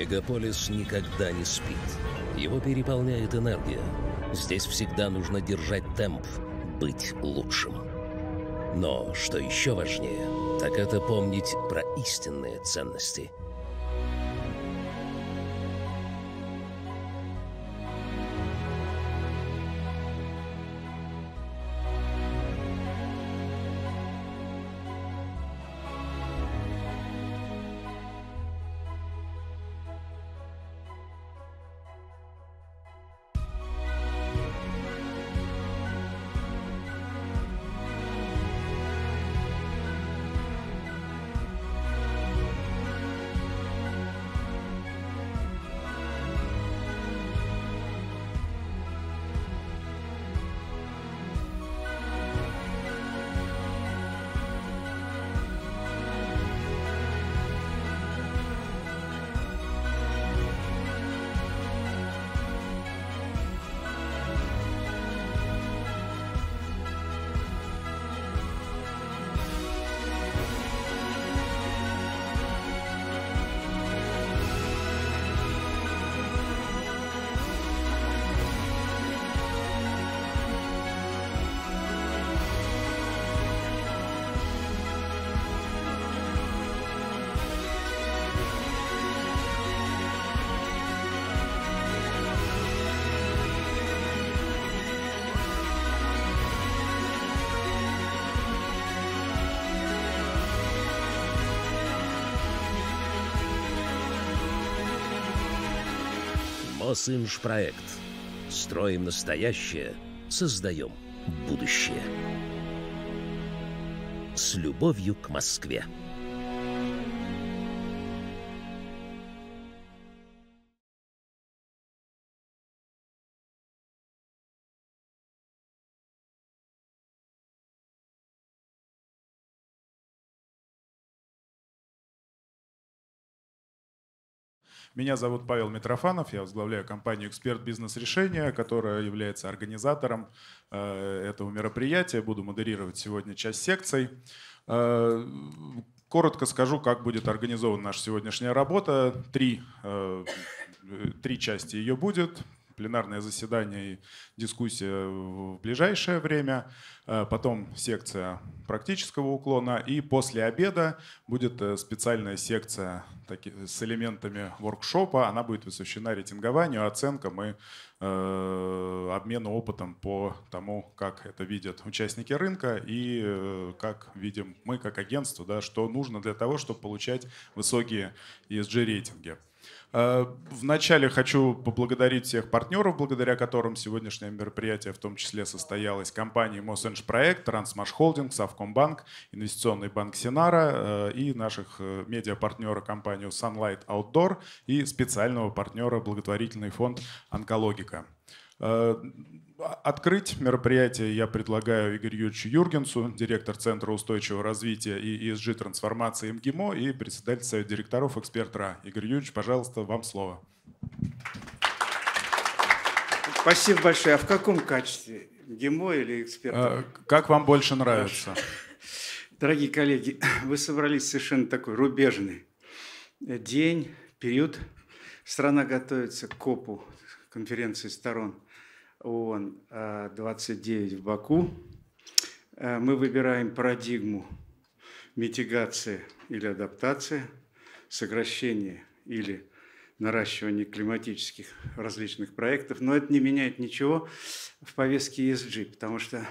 Мегаполис никогда не спит. Его переполняет энергия. Здесь всегда нужно держать темп, быть лучшим. Но что еще важнее, так это помнить про истинные ценности – Инж проект. Строим настоящее, создаем будущее. С любовью к Москве. Меня зовут Павел Митрофанов, я возглавляю компанию «Эксперт Бизнес Решения», которая является организатором э, этого мероприятия. Буду модерировать сегодня часть секций. Э, коротко скажу, как будет организована наша сегодняшняя работа. Три, э, три части ее будет пленарное заседание и дискуссия в ближайшее время, э, потом секция практического уклона, и после обеда будет э, специальная секция с элементами воркшопа, она будет посвящена рейтингованию, оценкам и э, обмену опытом по тому, как это видят участники рынка и как видим мы как агентство, да, что нужно для того, чтобы получать высокие ESG-рейтинги. Э, вначале хочу поблагодарить всех партнеров, благодаря которым сегодняшнее мероприятие в том числе состоялось. Компании Мосэнж Проект, Трансмаш Холдинг, Совкомбанк, Инвестиционный банк Синара э, и наших э, медиапартнера компанию Sunlight Outdoor и специального партнера благотворительный фонд «Онкологика». Открыть мероприятие я предлагаю Игорю Юрьевичу Юргенсу, директор Центра устойчивого развития и ESG трансформации МГИМО и председатель Совета директоров эксперт РА. Игорь Юрьевич, пожалуйста, вам слово. Спасибо большое. А в каком качестве? МГИМО или эксперт? А, как вам больше нравится? Дорогие коллеги, вы собрались совершенно такой рубежный день, период. Страна готовится к КОПу, конференции сторон – ООН 29 а, в Баку. А, мы выбираем парадигму митигации или адаптации, сокращение или наращивание климатических различных проектов, но это не меняет ничего в повестке ESG, потому что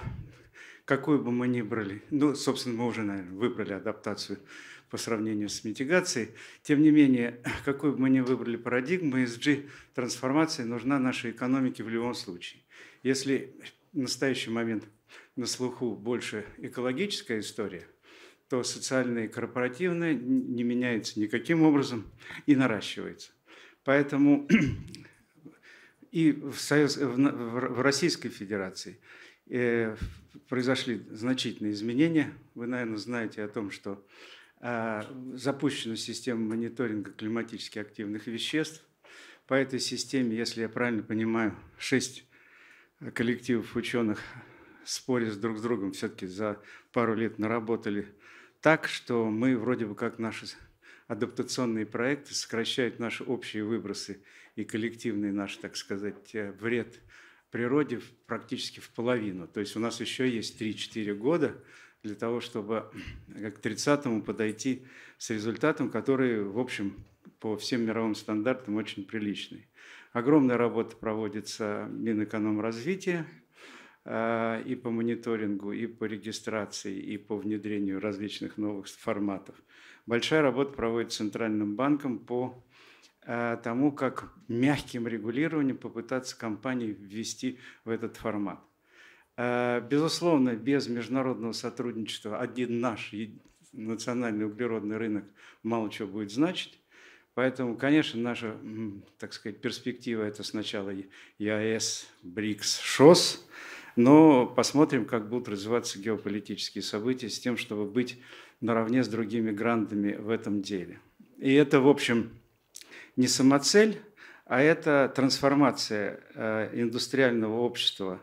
какую бы мы ни брали, ну, собственно, мы уже, наверное, выбрали адаптацию по сравнению с митигацией, тем не менее, какую бы мы ни выбрали парадигму, ESG-трансформация нужна нашей экономике в любом случае. Если в настоящий момент на слуху больше экологическая история, то социальная и корпоративная не меняется никаким образом и наращивается. Поэтому и в, Союз, в Российской Федерации э, произошли значительные изменения. Вы, наверное, знаете о том, что а, запущена система мониторинга климатически активных веществ. По этой системе, если я правильно понимаю, шесть коллектив ученых споря с друг с другом все-таки за пару лет наработали так, что мы вроде бы как наши адаптационные проекты сокращают наши общие выбросы и коллективный наш, так сказать, э, вред природе практически в половину. То есть у нас еще есть 3-4 года для того, чтобы э, к 30-му подойти с результатом, который, в общем, по всем мировым стандартам очень приличный. Огромная работа проводится Минэкономразвития э, и по мониторингу, и по регистрации, и по внедрению различных новых форматов. Большая работа проводится Центральным банком по э, тому, как мягким регулированием попытаться компании ввести в этот формат. Э, безусловно, без международного сотрудничества один наш национальный углеродный рынок мало чего будет значить. Поэтому, конечно, наша, так сказать, перспектива – это сначала ЕАЭС, БРИКС, ШОС, но посмотрим, как будут развиваться геополитические события с тем, чтобы быть наравне с другими грандами в этом деле. И это, в общем, не самоцель, а это трансформация э, индустриального общества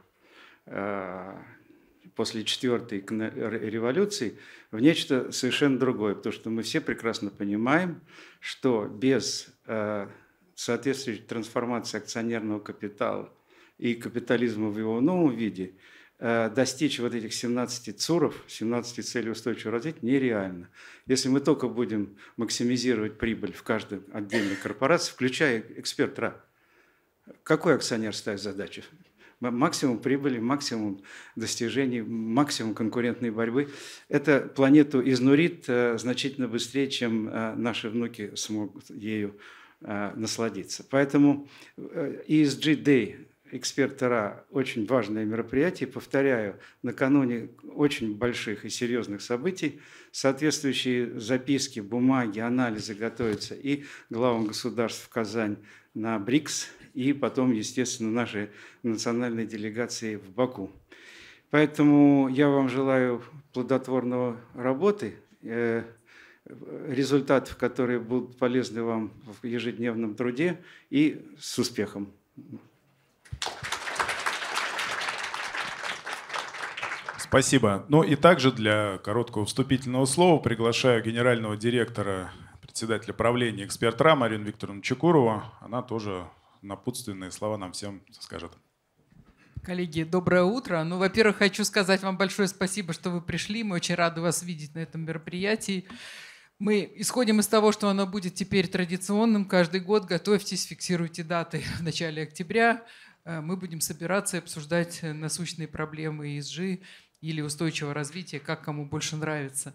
э, после четвертой революции в нечто совершенно другое, потому что мы все прекрасно понимаем, что без э, соответствующей трансформации акционерного капитала и капитализма в его новом виде э, достичь вот этих 17 ЦУРов, 17 целей устойчивого развития нереально. Если мы только будем максимизировать прибыль в каждой отдельной корпорации, включая эксперта, какой акционер ставит задачи? максимум прибыли, максимум достижений, максимум конкурентной борьбы. Это планету изнурит э, значительно быстрее, чем э, наши внуки смогут ею э, насладиться. Поэтому ESG Day эксперт очень важное мероприятие. Повторяю, накануне очень больших и серьезных событий соответствующие записки, бумаги, анализы готовятся и главам государств Казань на БРИКС – и потом, естественно, нашей национальной делегации в Баку. Поэтому я вам желаю плодотворного работы, э, результатов, которые будут полезны вам в ежедневном труде и с успехом. Спасибо. Ну и также для короткого вступительного слова приглашаю генерального директора, председателя правления «Эксперт.РА» Марину Викторовну Чекурова. Она тоже напутственные слова нам всем скажет. Коллеги, доброе утро. Ну, во-первых, хочу сказать вам большое спасибо, что вы пришли. Мы очень рады вас видеть на этом мероприятии. Мы исходим из того, что оно будет теперь традиционным каждый год. Готовьтесь, фиксируйте даты в начале октября. Э, мы будем собираться и обсуждать насущные проблемы ESG или устойчивого развития, как кому больше нравится.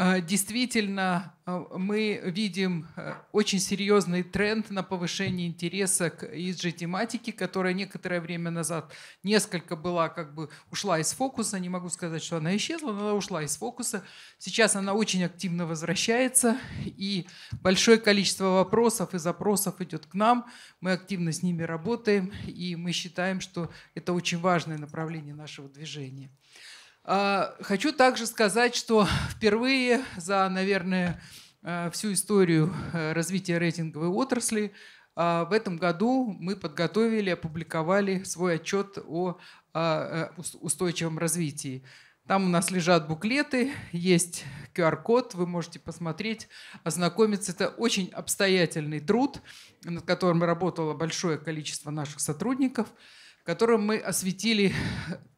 А, действительно, а, мы видим э, очень серьезный тренд на повышение интереса к ESG-тематике, которая некоторое время назад несколько была, как бы ушла из фокуса. Не могу сказать, что она исчезла, но она ушла из фокуса. Сейчас она очень активно возвращается, и большое количество вопросов и запросов идет к нам. Мы активно с ними работаем, и мы считаем, что это очень важное направление нашего движения. А, хочу также сказать, что впервые за, наверное, э, всю историю э, развития рейтинговой отрасли а, в этом году мы подготовили, опубликовали свой отчет о а, э, устойчивом развитии. Там у нас лежат буклеты, есть QR-код, вы можете посмотреть, ознакомиться. Это очень обстоятельный труд, над которым работало большое количество наших сотрудников – котором мы осветили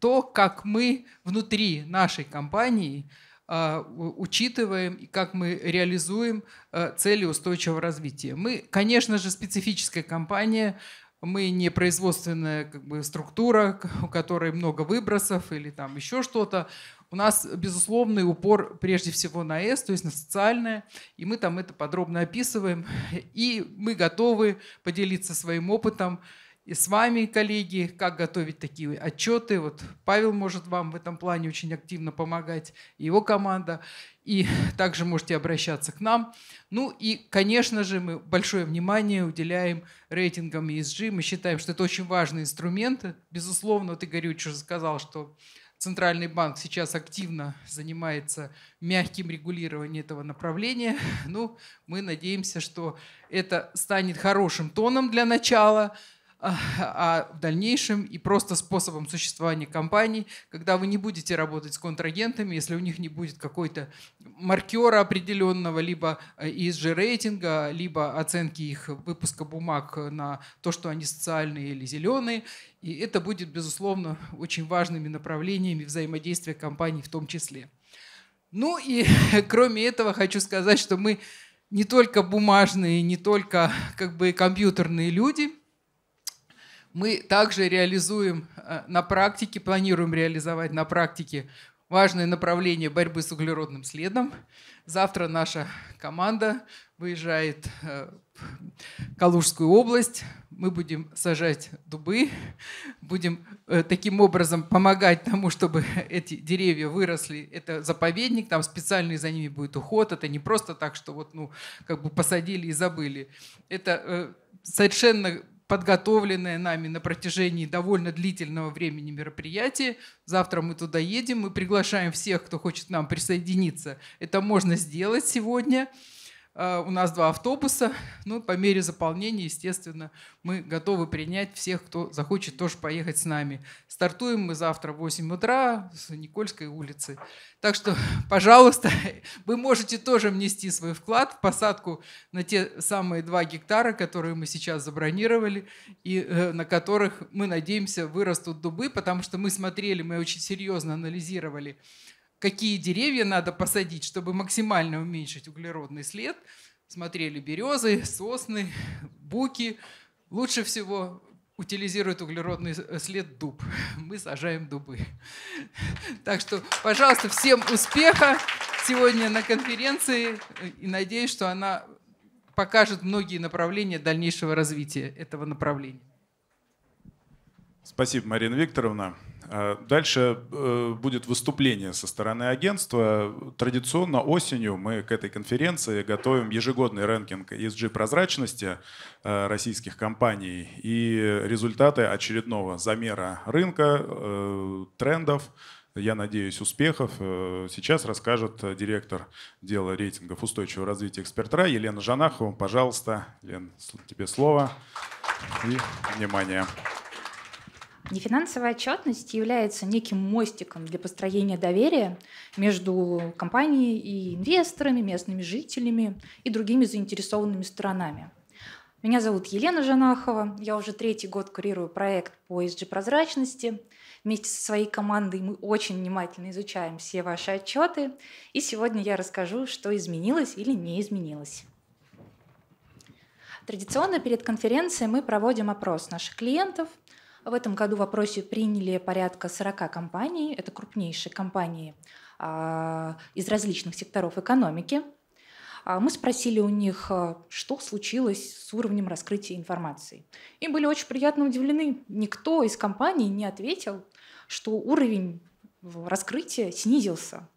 то, как мы внутри нашей компании а, учитываем и как мы реализуем а, цели устойчивого развития. Мы, конечно же, специфическая компания, мы не производственная как бы, структура, у которой много выбросов или там еще что-то. У нас безусловный упор прежде всего на С, то есть на социальное, и мы там это подробно описываем, и мы готовы поделиться своим опытом и с вами, коллеги, как готовить такие отчеты. Вот Павел может вам в этом плане очень активно помогать, и его команда. И также можете обращаться к нам. Ну и, конечно же, мы большое внимание уделяем рейтингам ESG. Мы считаем, что это очень важный инструмент. Безусловно, ты, Горюч уже сказал, что Центральный банк сейчас активно занимается мягким регулированием этого направления. Ну, мы надеемся, что это станет хорошим тоном для начала – а в дальнейшем и просто способом существования компаний, когда вы не будете работать с контрагентами, если у них не будет какой-то маркера определенного, либо э, ESG рейтинга, либо оценки их выпуска бумаг на то, что они социальные или зеленые. И это будет, безусловно, очень важными направлениями взаимодействия компаний в том числе. Ну и кроме этого хочу сказать, что мы не только бумажные, не только как бы компьютерные люди – мы также реализуем э, на практике, планируем реализовать на практике важное направление борьбы с углеродным следом. Завтра наша команда выезжает э, в Калужскую область. Мы будем сажать дубы, будем э, таким образом помогать тому, чтобы эти деревья выросли. Это заповедник, там специальный за ними будет уход. Это не просто так, что вот, ну, как бы посадили и забыли. Это совершенно подготовленное нами на протяжении довольно длительного времени мероприятие. Завтра мы туда едем, мы приглашаем всех, кто хочет нам присоединиться. Это можно сделать сегодня. А, у нас два автобуса. Ну, по мере заполнения, естественно, мы готовы принять всех, кто захочет тоже поехать с нами. Стартуем мы завтра в 8 утра с Никольской улицы. Так что, пожалуйста, вы можете тоже внести свой вклад в посадку на те самые два гектара, которые мы сейчас забронировали, и э, на которых, мы надеемся, вырастут дубы, потому что мы смотрели, мы очень серьезно анализировали какие деревья надо посадить, чтобы максимально уменьшить углеродный след. Смотрели березы, сосны, буки. Лучше всего утилизирует углеродный след дуб. Мы сажаем дубы. Так что, пожалуйста, всем успеха сегодня на конференции. И надеюсь, что она покажет многие направления дальнейшего развития этого направления. Спасибо, Марина Викторовна. А дальше э, будет выступление со стороны агентства. Традиционно осенью мы к этой конференции готовим ежегодный рэнкинг ESG прозрачности э, российских компаний и результаты очередного замера рынка, э, трендов, я надеюсь, успехов. Сейчас расскажет директор дела рейтингов устойчивого развития экспертра Елена Жанахова. Пожалуйста, Лен, тебе слово и внимание. Нефинансовая отчетность является неким мостиком для построения доверия между компанией и инвесторами, местными жителями и другими заинтересованными сторонами. Меня зовут Елена Жанахова. Я уже третий год курирую проект по ESG прозрачности. Вместе со своей командой мы очень внимательно изучаем все ваши отчеты. И сегодня я расскажу, что изменилось или не изменилось. Традиционно перед конференцией мы проводим опрос наших клиентов – в этом году в опросе приняли порядка 40 компаний, это крупнейшие компании а, из различных секторов экономики. А, мы спросили у них, а, что случилось с уровнем раскрытия информации. И были очень приятно удивлены. Никто из компаний не ответил, что уровень раскрытия снизился.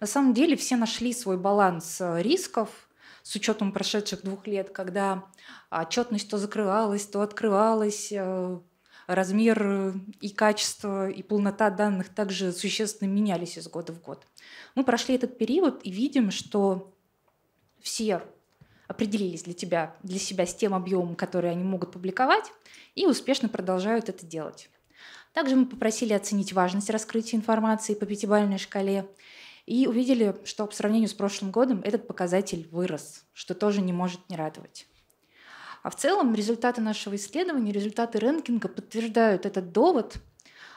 На самом деле все нашли свой баланс рисков с учетом прошедших двух лет, когда отчетность то закрывалась, то открывалась, размер э, и качество, и полнота данных также существенно менялись из года в год. Мы прошли этот период и видим, что все определились для, тебя, для себя с тем объемом, который они могут публиковать, и успешно продолжают это делать. Также мы попросили оценить важность раскрытия информации по пятибалльной шкале и увидели, что по сравнению с прошлым годом этот показатель вырос, что тоже не может не радовать. А в целом результаты нашего исследования, результаты рэнкинга подтверждают этот довод.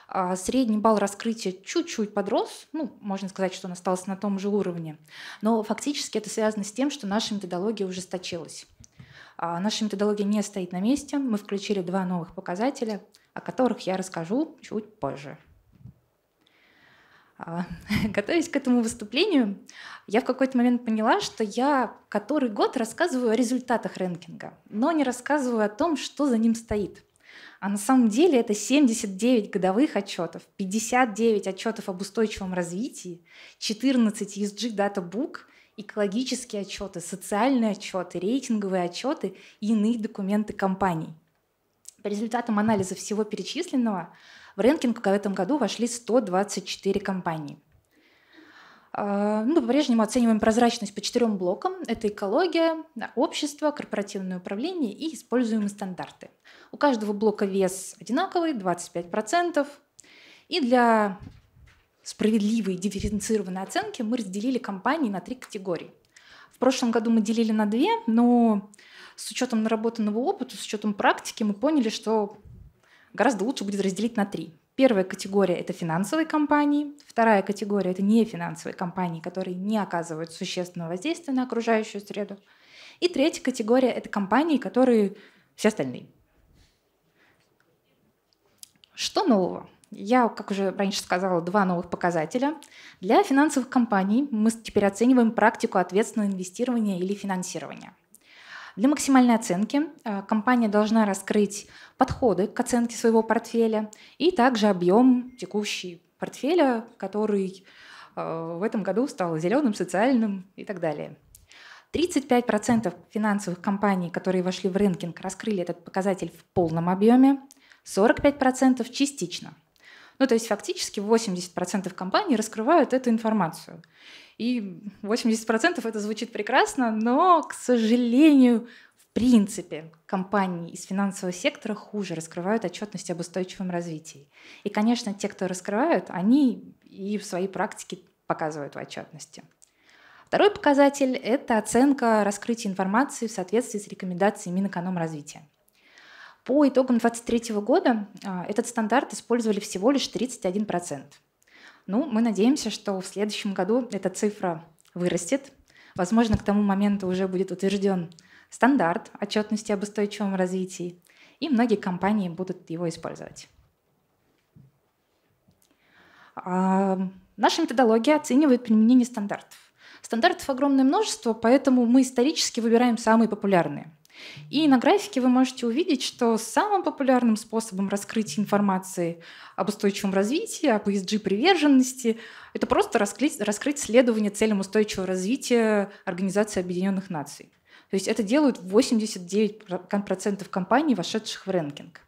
А, средний балл раскрытия чуть-чуть подрос, ну, можно сказать, что он остался на том же уровне, но фактически это связано с тем, что наша методология ужесточилась. А, наша методология не стоит на месте, мы включили два новых показателя, о которых я расскажу чуть позже. А, готовясь к этому выступлению, я в какой-то момент поняла, что я который год рассказываю о результатах рэнкинга, но не рассказываю о том, что за ним стоит. А на самом деле это 79 годовых отчетов, 59 отчетов об устойчивом развитии, 14 ESG Data Book, экологические отчеты, социальные отчеты, рейтинговые отчеты и иные документы компаний. По результатам анализа всего перечисленного – в рэнкинг а в этом году вошли 124 компании. Мы а, ну, по-прежнему оцениваем прозрачность по четырем блокам. Это экология, общество, корпоративное управление и используемые стандарты. У каждого блока вес одинаковый, 25%. И для справедливой дифференцированной оценки мы разделили компании на три категории. В прошлом году мы делили на две, но с учетом наработанного опыта, с учетом практики, мы поняли, что гораздо лучше будет разделить на три. Первая категория – это финансовые компании. Вторая категория – это нефинансовые компании, которые не оказывают существенного воздействия на окружающую среду. И третья категория – это компании, которые все остальные. Что нового? Я, как уже раньше сказала, два новых показателя. Для финансовых компаний мы теперь оцениваем практику ответственного инвестирования или финансирования. Для максимальной оценки э, компания должна раскрыть подходы к оценке своего портфеля и также объем текущий портфеля, который э, в этом году стал зеленым, социальным и так далее. 35% финансовых компаний, которые вошли в рынкинг, раскрыли этот показатель в полном объеме, 45% частично. Ну, то есть фактически 80% компаний раскрывают эту информацию. И 80% это звучит прекрасно, но, к сожалению, принципе компании из финансового сектора хуже раскрывают отчетность об устойчивом развитии. И, конечно, те, кто раскрывают, они и в своей практике показывают в отчетности. Второй показатель – это оценка раскрытия информации в соответствии с рекомендацией Минэкономразвития. По итогам 2023 года а, этот стандарт использовали всего лишь 31%. Ну, мы надеемся, что в следующем году эта цифра вырастет. Возможно, к тому моменту уже будет утвержден стандарт отчетности об устойчивом развитии, и многие компании будут его использовать. А, наша методология оценивает применение стандартов. Стандартов огромное множество, поэтому мы исторически выбираем самые популярные. И на графике вы можете увидеть, что самым популярным способом раскрытия информации об устойчивом развитии, об ESG-приверженности, это просто раскрыть, раскрыть следование целям устойчивого развития Организации Объединенных Наций. То есть это делают 89% компаний, вошедших в рэнкинг.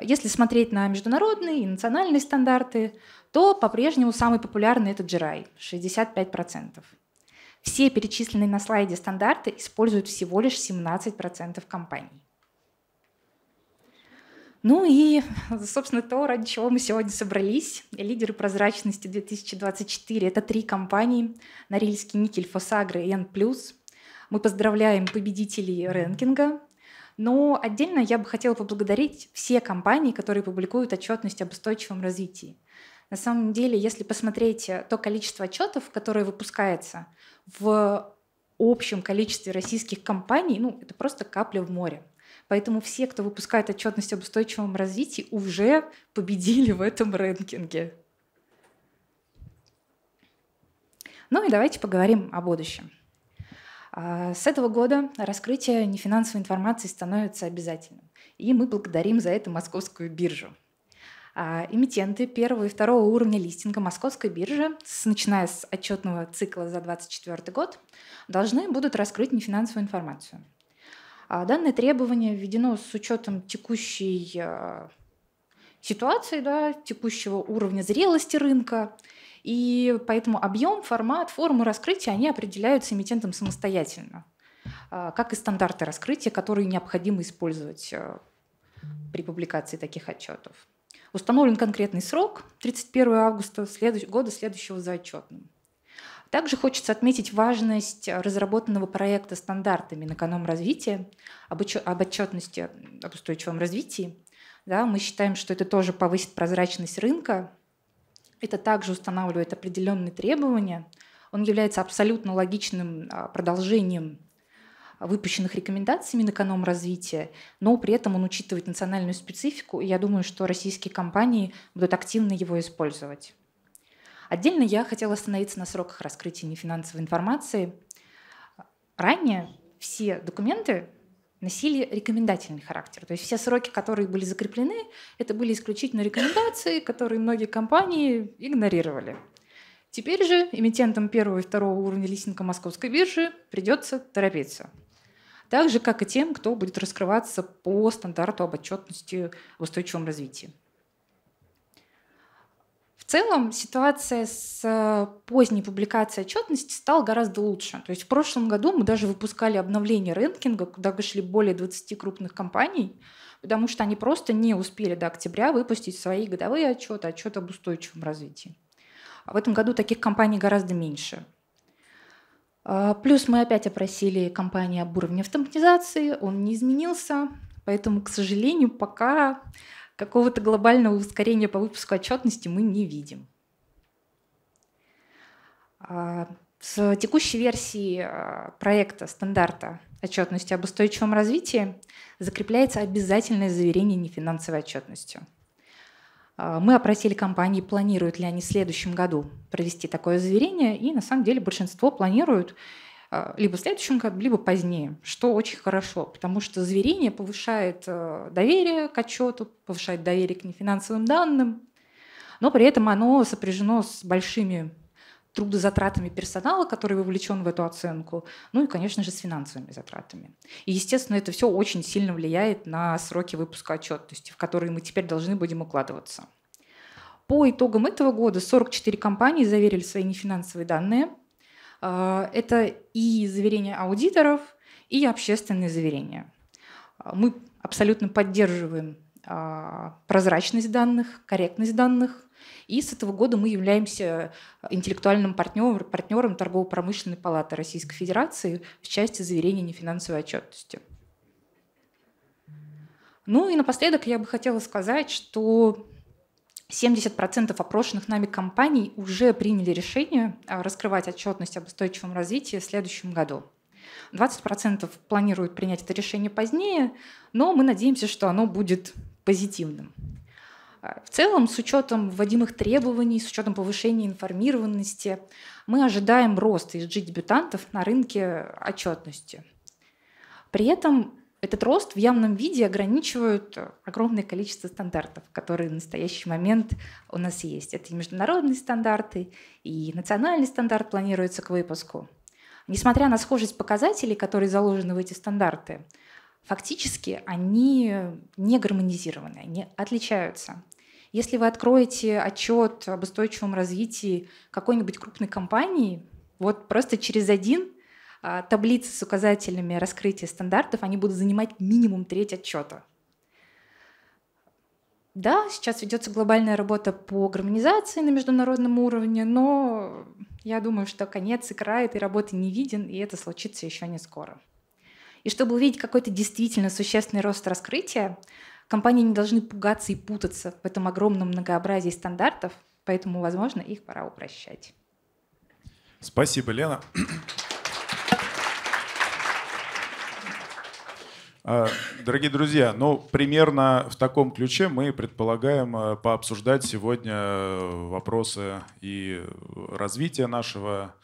Если смотреть на международные и национальные стандарты, то по-прежнему самый популярный это GRI – 65%. Все перечисленные на слайде стандарты используют всего лишь 17% компаний. Ну и, собственно, то, ради чего мы сегодня собрались. Лидеры прозрачности 2024 – это три компании – Норильский никель, Фосагра и N+. Мы поздравляем победителей рэнкинга. Но отдельно я бы хотела поблагодарить все компании, которые публикуют отчетность об устойчивом развитии. На самом деле, если посмотреть э, то количество отчетов, которые выпускается в общем количестве российских компаний, ну, это просто капля в море. Поэтому все, кто выпускает отчетность об устойчивом развитии, уже победили в этом рэнкинге. Ну и давайте поговорим о будущем. А с этого года раскрытие нефинансовой информации становится обязательным, и мы благодарим за это Московскую биржу. А эмитенты первого и второго уровня листинга Московской биржи, начиная с отчетного цикла за 2024 год, должны будут раскрыть нефинансовую информацию. А данное требование введено с учетом текущей ситуации, да, текущего уровня зрелости рынка и поэтому объем, формат, форму раскрытия, они определяются эмитентом самостоятельно, а, как и стандарты раскрытия, которые необходимо использовать э, при публикации таких отчетов. Установлен конкретный срок 31 августа следу- года следующего за отчетным. Также хочется отметить важность разработанного проекта стандарта Минэкономразвития об, отчет, об отчетности об устойчивом развитии. Да, мы считаем, что это тоже повысит прозрачность рынка это также устанавливает определенные требования. Он является абсолютно логичным а, продолжением выпущенных рекомендаций Минэкономразвития, но при этом он учитывает национальную специфику, и я думаю, что российские компании будут активно его использовать. Отдельно я хотела остановиться на сроках раскрытия нефинансовой информации. Ранее все документы, носили рекомендательный характер. То есть все сроки, которые были закреплены, это были исключительно рекомендации, которые многие компании игнорировали. Теперь же эмитентам первого и второго уровня листинга Московской биржи придется торопиться. Так же, как и тем, кто будет раскрываться по стандарту об отчетности в устойчивом развитии. В целом ситуация с э, поздней публикацией отчетности стала гораздо лучше. То есть в прошлом году мы даже выпускали обновление рэнкинга, куда вышли более 20 крупных компаний, потому что они просто не успели до октября выпустить свои годовые отчеты, отчеты об устойчивом развитии. А в этом году таких компаний гораздо меньше. А, плюс мы опять опросили компании об уровне автоматизации, он не изменился, поэтому, к сожалению, пока какого-то глобального ускорения по выпуску отчетности мы не видим. А, с текущей версии а, проекта стандарта отчетности об устойчивом развитии закрепляется обязательное заверение нефинансовой отчетностью. А, мы опросили компании, планируют ли они в следующем году провести такое заверение, и на самом деле большинство планируют, а, либо в следующем году, либо позднее, что очень хорошо, потому что зверение повышает э, доверие к отчету, повышает доверие к нефинансовым данным, но при этом оно сопряжено с большими трудозатратами персонала, который вовлечен в эту оценку, ну и, конечно же, с финансовыми затратами. И, естественно, это все очень сильно влияет на сроки выпуска отчетности, в которые мы теперь должны будем укладываться. По итогам этого года 44 компании заверили свои нефинансовые данные – а, это и заверения аудиторов, и общественные заверения. А, мы абсолютно поддерживаем а, прозрачность данных, корректность данных. И с этого года мы являемся интеллектуальным партнером, партнером Торгово-промышленной палаты Российской Федерации в части заверения нефинансовой отчетности. Ну и напоследок я бы хотела сказать, что 70% опрошенных нами компаний уже приняли решение а, раскрывать отчетность об устойчивом развитии в следующем году. 20% планируют принять это решение позднее, но мы надеемся, что оно будет позитивным. А, в целом, с учетом вводимых требований, с учетом повышения информированности, мы ожидаем роста из G-дебютантов на рынке отчетности. При этом этот рост в явном виде ограничивают э, огромное количество стандартов, которые в настоящий момент у нас есть. Это и международные стандарты, и национальный стандарт планируется к выпуску. Несмотря на схожесть показателей, которые заложены в эти стандарты, фактически они не гармонизированы, они отличаются. Если вы откроете отчет об устойчивом развитии какой-нибудь крупной компании, вот просто через один а, таблицы с указателями раскрытия стандартов, они будут занимать минимум треть отчета. Да, сейчас ведется глобальная работа по гармонизации на международном уровне, но я думаю, что конец и край этой работы не виден, и это случится еще не скоро. И чтобы увидеть какой-то действительно существенный рост раскрытия, компании не должны пугаться и путаться в этом огромном многообразии стандартов, поэтому, возможно, их пора упрощать. Спасибо, Лена. А, дорогие друзья, ну, примерно в таком ключе мы предполагаем э, пообсуждать сегодня э, вопросы и э, развития нашего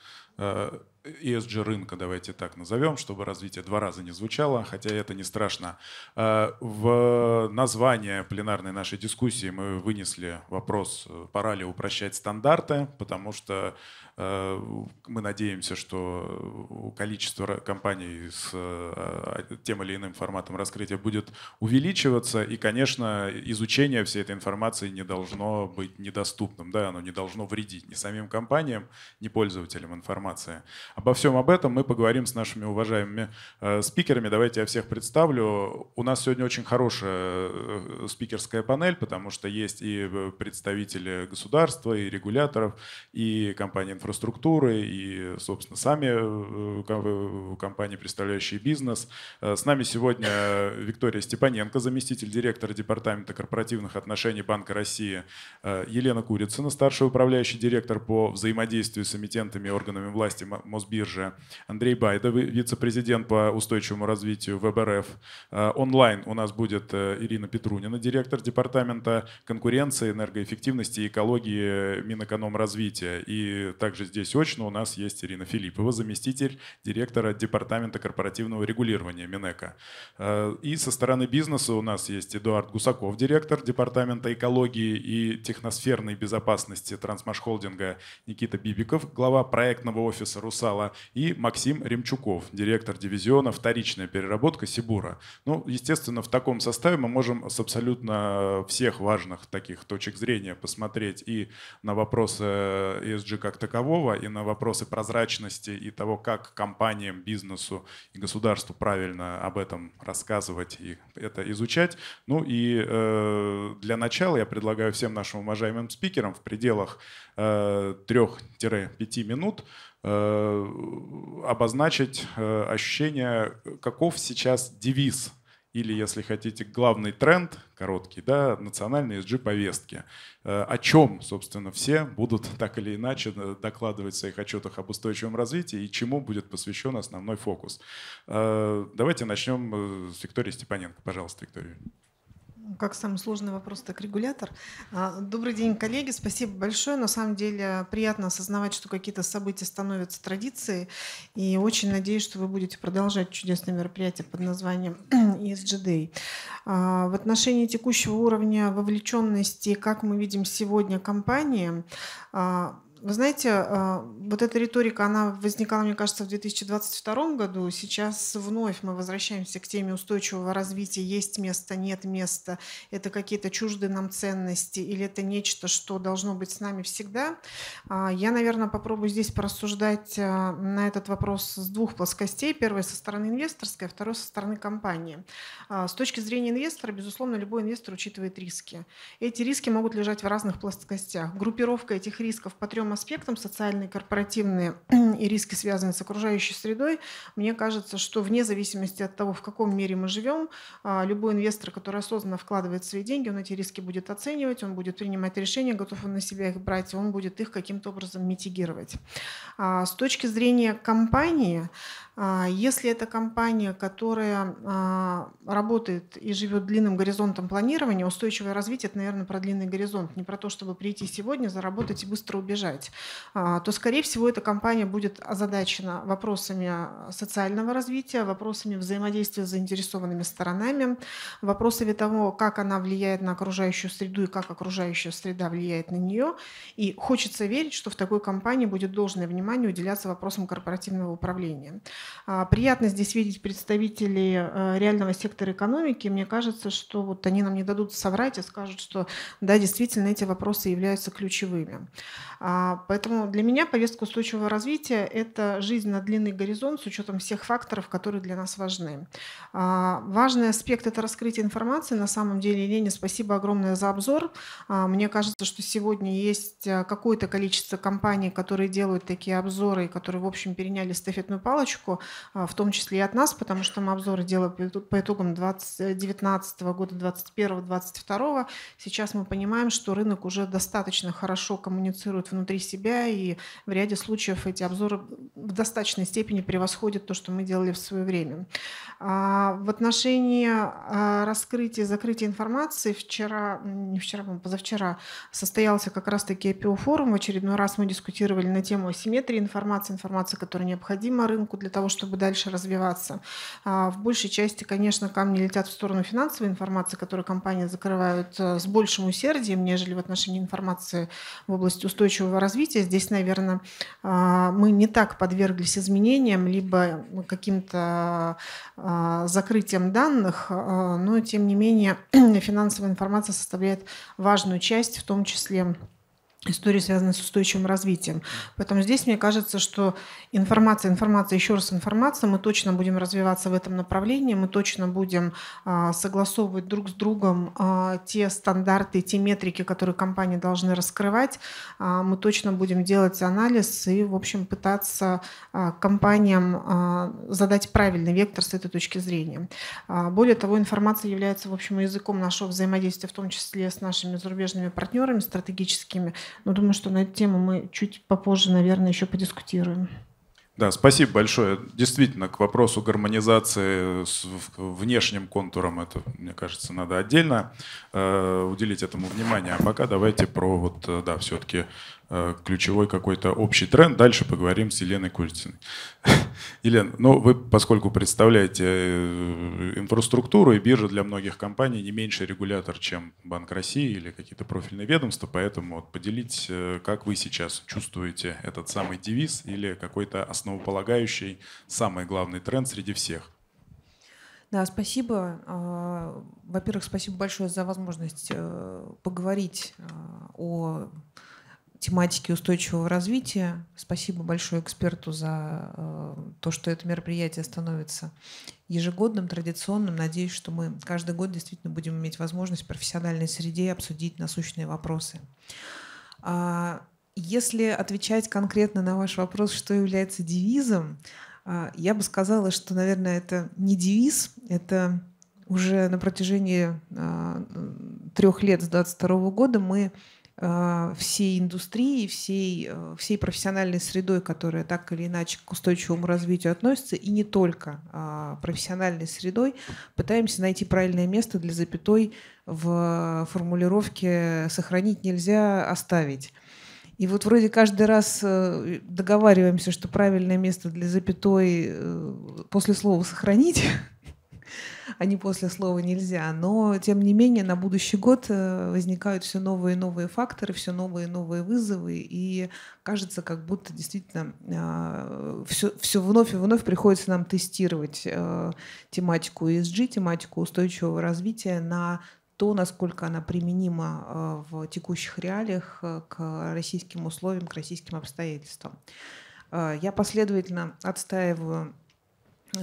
ESG рынка, давайте так назовем, чтобы развитие два раза не звучало, хотя это не страшно. А, в название пленарной нашей дискуссии мы вынесли вопрос, э, пора ли упрощать стандарты, потому что э, мы надеемся, что количество компаний с э, а, тем или иным форматом раскрытия будет увеличиваться, и, конечно, изучение всей этой информации не должно быть недоступным, да, оно не должно вредить ни самим компаниям, ни пользователям информации. Обо всем об этом мы поговорим с нашими уважаемыми э, спикерами. Давайте я всех представлю. У нас сегодня очень хорошая э, спикерская панель, потому что есть и э, представители государства, и регуляторов, и компании инфраструктуры, и, собственно, сами э, э компании, представляющие бизнес. Э, с нами сегодня Виктория Степаненко, заместитель директора Департамента корпоративных отношений Банка России, Елена Курицына, старший управляющий директор по взаимодействию с эмитентами и органами власти Мосбиржи, Андрей Байда, вице-президент по устойчивому развитию ВБРФ. Э, онлайн у нас будет э, Ирина Петрунина, директор Департамента конкуренции, энергоэффективности и экологии э, Минэкономразвития. И также здесь очно у нас есть Ирина Филиппова, заместитель директора Департамента корпоративного регулирования Минэка. И со стороны бизнеса у нас есть Эдуард Гусаков, директор Департамента экологии и техносферной безопасности Трансмашхолдинга, Никита Бибиков, глава проектного офиса «Руса» Сала и Максим Ремчуков, директор дивизиона «Вторичная переработка Сибура». Ну, естественно, в таком составе мы можем с абсолютно всех важных таких точек зрения посмотреть и на вопросы ESG как такового, и на вопросы прозрачности и того, как компаниям, бизнесу и государству правильно об этом рассказывать и это изучать. Ну и э, для начала я предлагаю всем нашим уважаемым спикерам в пределах э, 3-5 минут Э, обозначить э, ощущение, каков сейчас девиз или, если хотите, главный тренд, короткий, да, национальной ESG-повестки. Э, о чем, собственно, все будут так или иначе докладывать в своих отчетах об устойчивом развитии и чему будет посвящен основной фокус. Давайте начнем с Виктории Степаненко. Пожалуйста, Виктория как самый сложный вопрос, так регулятор. А, добрый день, коллеги. Спасибо большое. На самом деле приятно осознавать, что какие-то события становятся традицией. И очень надеюсь, что вы будете продолжать чудесное мероприятие под названием ESG e Day. А, в отношении текущего уровня вовлеченности, как мы видим сегодня компании, а, вы знаете, а, вот эта риторика, она возникала, мне кажется, в 2022 году. Сейчас вновь мы возвращаемся к теме устойчивого развития. Есть место, нет места. Это какие-то чуждые нам ценности или это нечто, что должно быть с нами всегда. А, я, наверное, попробую здесь порассуждать а, на этот вопрос с двух плоскостей. Первая со стороны инвесторской, а второй со стороны компании. С точки зрения инвестора, безусловно, любой инвестор учитывает риски. Эти риски могут лежать в разных плоскостях. Группировка этих рисков по трем социальным аспектам, социальные, корпоративные и риски, связанные с окружающей средой, мне кажется, что вне зависимости от того, в каком мире мы живем, а, любой инвестор, который осознанно вкладывает свои деньги, он эти риски будет оценивать, он будет принимать решения, готов он на себя их брать, и он будет их каким-то образом митигировать. А, с точки зрения компании, а, если это компания, которая а, работает и живет длинным горизонтом планирования, устойчивое развитие – это, наверное, про длинный горизонт, не про то, чтобы прийти сегодня, заработать и быстро убежать, а, то, скорее всего, эта компания будет озадачена вопросами социального развития, вопросами взаимодействия с заинтересованными сторонами, вопросами того, как она влияет на окружающую среду и как окружающая среда влияет на нее. И хочется верить, что в такой компании будет должное внимание уделяться вопросам корпоративного управления. А, приятно здесь видеть представителей э, реального сектора экономики. Мне кажется, что вот они нам не дадут соврать и скажут, что да, действительно эти вопросы являются ключевыми. А, поэтому для меня повестка устойчивого развития – это жизнь на длинный горизонт с учетом всех факторов, которые для нас важны. А, важный аспект – это раскрытие информации. На самом деле, Елене, спасибо огромное за обзор. Мне кажется, что сегодня есть э, какое-то количество компаний, которые делают такие обзоры, которые, в общем, переняли эстафетную палочку. А, в том числе и от нас, потому что мы обзоры делаем по итогам 2019 года, 2021, 2022. Сейчас мы понимаем, что рынок уже достаточно хорошо коммуницирует внутри себя, и в ряде случаев эти обзоры в достаточной степени превосходят то, что мы делали в свое время. А, в отношении а, раскрытия и закрытия информации вчера, не вчера, позавчера состоялся как раз-таки IPO-форум. В очередной раз мы дискутировали на тему асимметрии информации, информации, которая необходима рынку для того, того, чтобы дальше развиваться. А, в большей части, конечно, камни летят в сторону финансовой информации, которую компании закрывают э, с большим усердием, нежели в отношении информации в области устойчивого развития. Здесь, наверное, а, мы не так подверглись изменениям, либо каким-то а, закрытием данных, но, тем не менее, финансовая информация составляет важную часть, в том числе истории связана с устойчивым развитием. Поэтому здесь мне кажется, что информация, информация, еще раз информация, мы точно будем развиваться в этом направлении, мы точно будем а, согласовывать друг с другом а, те стандарты, те метрики, которые компании должны раскрывать, а, мы точно будем делать анализ и, в общем, пытаться компаниям задать правильный вектор с этой точки зрения. более того, информация является, в общем, языком нашего взаимодействия, в том числе с нашими зарубежными партнерами стратегическими, но ну, думаю, что на эту тему мы чуть попозже, наверное, еще подискутируем. Да, спасибо большое. Действительно, к вопросу гармонизации с внешним контуром, это, мне кажется, надо отдельно э, уделить этому внимание. А пока давайте про вот, э, да, все-таки Э, ключевой какой-то общий тренд. Дальше поговорим с Еленой Курицыной. Елена, ну вы, поскольку представляете э, инфраструктуру и биржу для многих компаний не меньше регулятор, чем Банк России или какие-то профильные ведомства, поэтому вот поделитесь, э, как вы сейчас чувствуете этот самый девиз или какой-то основополагающий, самый главный тренд среди всех. Да, спасибо. А, во-первых, спасибо большое за возможность поговорить о тематики устойчивого развития. Спасибо большое эксперту за э, то, что это мероприятие становится ежегодным, традиционным. Надеюсь, что мы каждый год действительно будем иметь возможность в профессиональной среде обсудить насущные вопросы. А, если отвечать конкретно на ваш вопрос, что является девизом, а, я бы сказала, что, наверное, это не девиз, это уже на протяжении а, трех лет с 2022 года мы Э, всей индустрии, всей, э, всей профессиональной средой, которая так или иначе к устойчивому развитию относится, и не только а, профессиональной средой, пытаемся найти правильное место для запятой в формулировке «сохранить нельзя, оставить». И вот вроде каждый раз э, договариваемся, что правильное место для запятой после слова «сохранить» а не после слова «нельзя». Но, тем не менее, на будущий год э, возникают все новые и новые факторы, все новые и новые вызовы, и кажется, как будто действительно все, а, все вновь и вновь приходится нам тестировать э, тематику ESG, тематику устойчивого развития на то, насколько она применима э, в текущих реалиях к российским условиям, к российским обстоятельствам. Я последовательно отстаиваю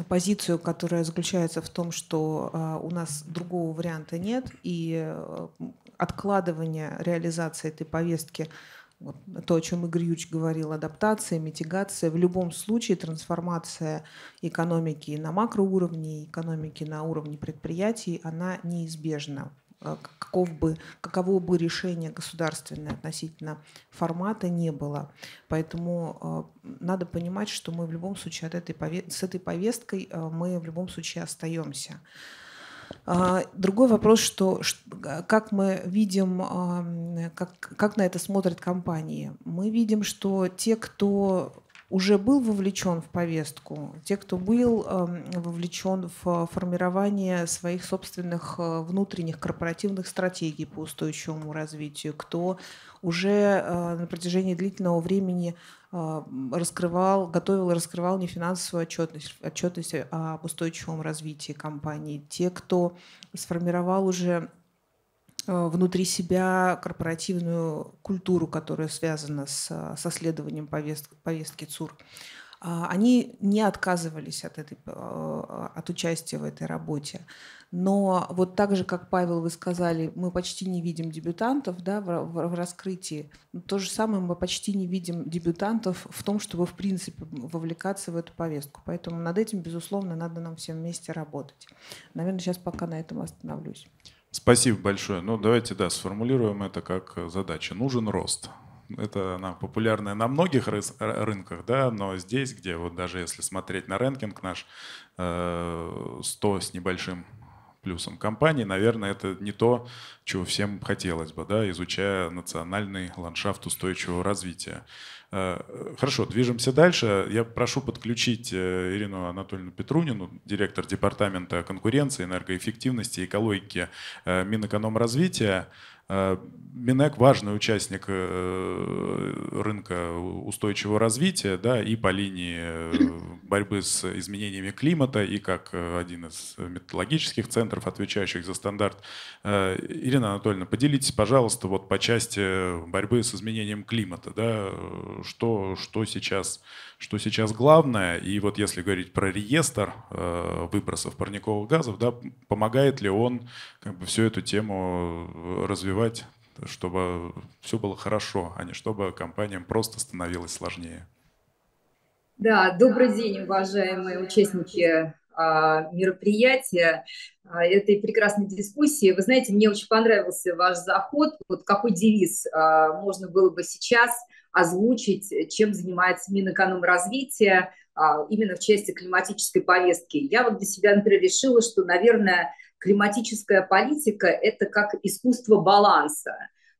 позицию, которая заключается в том, что э, у нас другого варианта нет, и э, откладывание реализации этой повестки то, о чем Игорь Юрьевич говорил, адаптация, митигация, в любом случае трансформация экономики на макроуровне, экономики на уровне предприятий, она неизбежна. А, каков бы, каково бы решение государственное относительно формата не было. Поэтому а, надо понимать, что мы в любом случае от этой, с этой повесткой а, мы в любом случае остаемся. Другой вопрос, что, как мы видим, как, как на это смотрят компании. Мы видим, что те, кто уже был вовлечен в повестку, те, кто был эм, вовлечен в э, формирование своих собственных э, внутренних корпоративных стратегий по устойчивому развитию, кто уже э, на протяжении длительного времени раскрывал, готовил и раскрывал нефинансовую отчетность, отчетность об устойчивом развитии компании, те, кто сформировал уже Э, внутри себя корпоративную культуру, которая связана с, со следованием повестки, повестки ЦУР. А, они не отказывались от, этой, э, от участия в этой работе. Но вот так же, как Павел, вы сказали, мы почти не видим дебютантов да, в, в, в раскрытии. То же самое мы почти не видим дебютантов в том, чтобы, в принципе, вовлекаться в эту повестку. Поэтому над этим, безусловно, надо нам всем вместе работать. Наверное, сейчас пока на этом остановлюсь. Спасибо большое. Ну, давайте, да, сформулируем это как э, задача. Нужен рост. Это она популярная на многих рынках, да, но здесь, где вот даже если смотреть на рэнкинг наш 100 э, с небольшим плюсом компании, наверное, это не то, чего всем хотелось бы, да, изучая национальный ландшафт устойчивого развития. Э, хорошо, движемся дальше. Я прошу подключить э, Ирину Анатольевну Петрунину, директор Департамента конкуренции, энергоэффективности и экологики э, Минэкономразвития. Э, Минэк важный участник э, рынка устойчивого развития, да, и по линии э, борьбы с изменениями климата, и как один из методологических центров, отвечающих за стандарт. Ирина Анатольевна, поделитесь, пожалуйста, вот по части борьбы с изменением климата, да, что, что сейчас что сейчас главное. И вот если говорить про реестр э, выбросов парниковых газов, да, помогает ли он как бы всю эту тему э, развивать, чтобы все было хорошо, а не чтобы компаниям просто становилось сложнее? Да, добрый день, уважаемые участники а, мероприятия, а, этой прекрасной дискуссии. Вы знаете, мне очень понравился ваш заход, вот какой девиз а, можно было бы сейчас – озвучить, э, чем занимается Минэкономразвитие а, именно в части климатической повестки. Я вот для себя, например, решила, что, наверное, климатическая политика – это как искусство баланса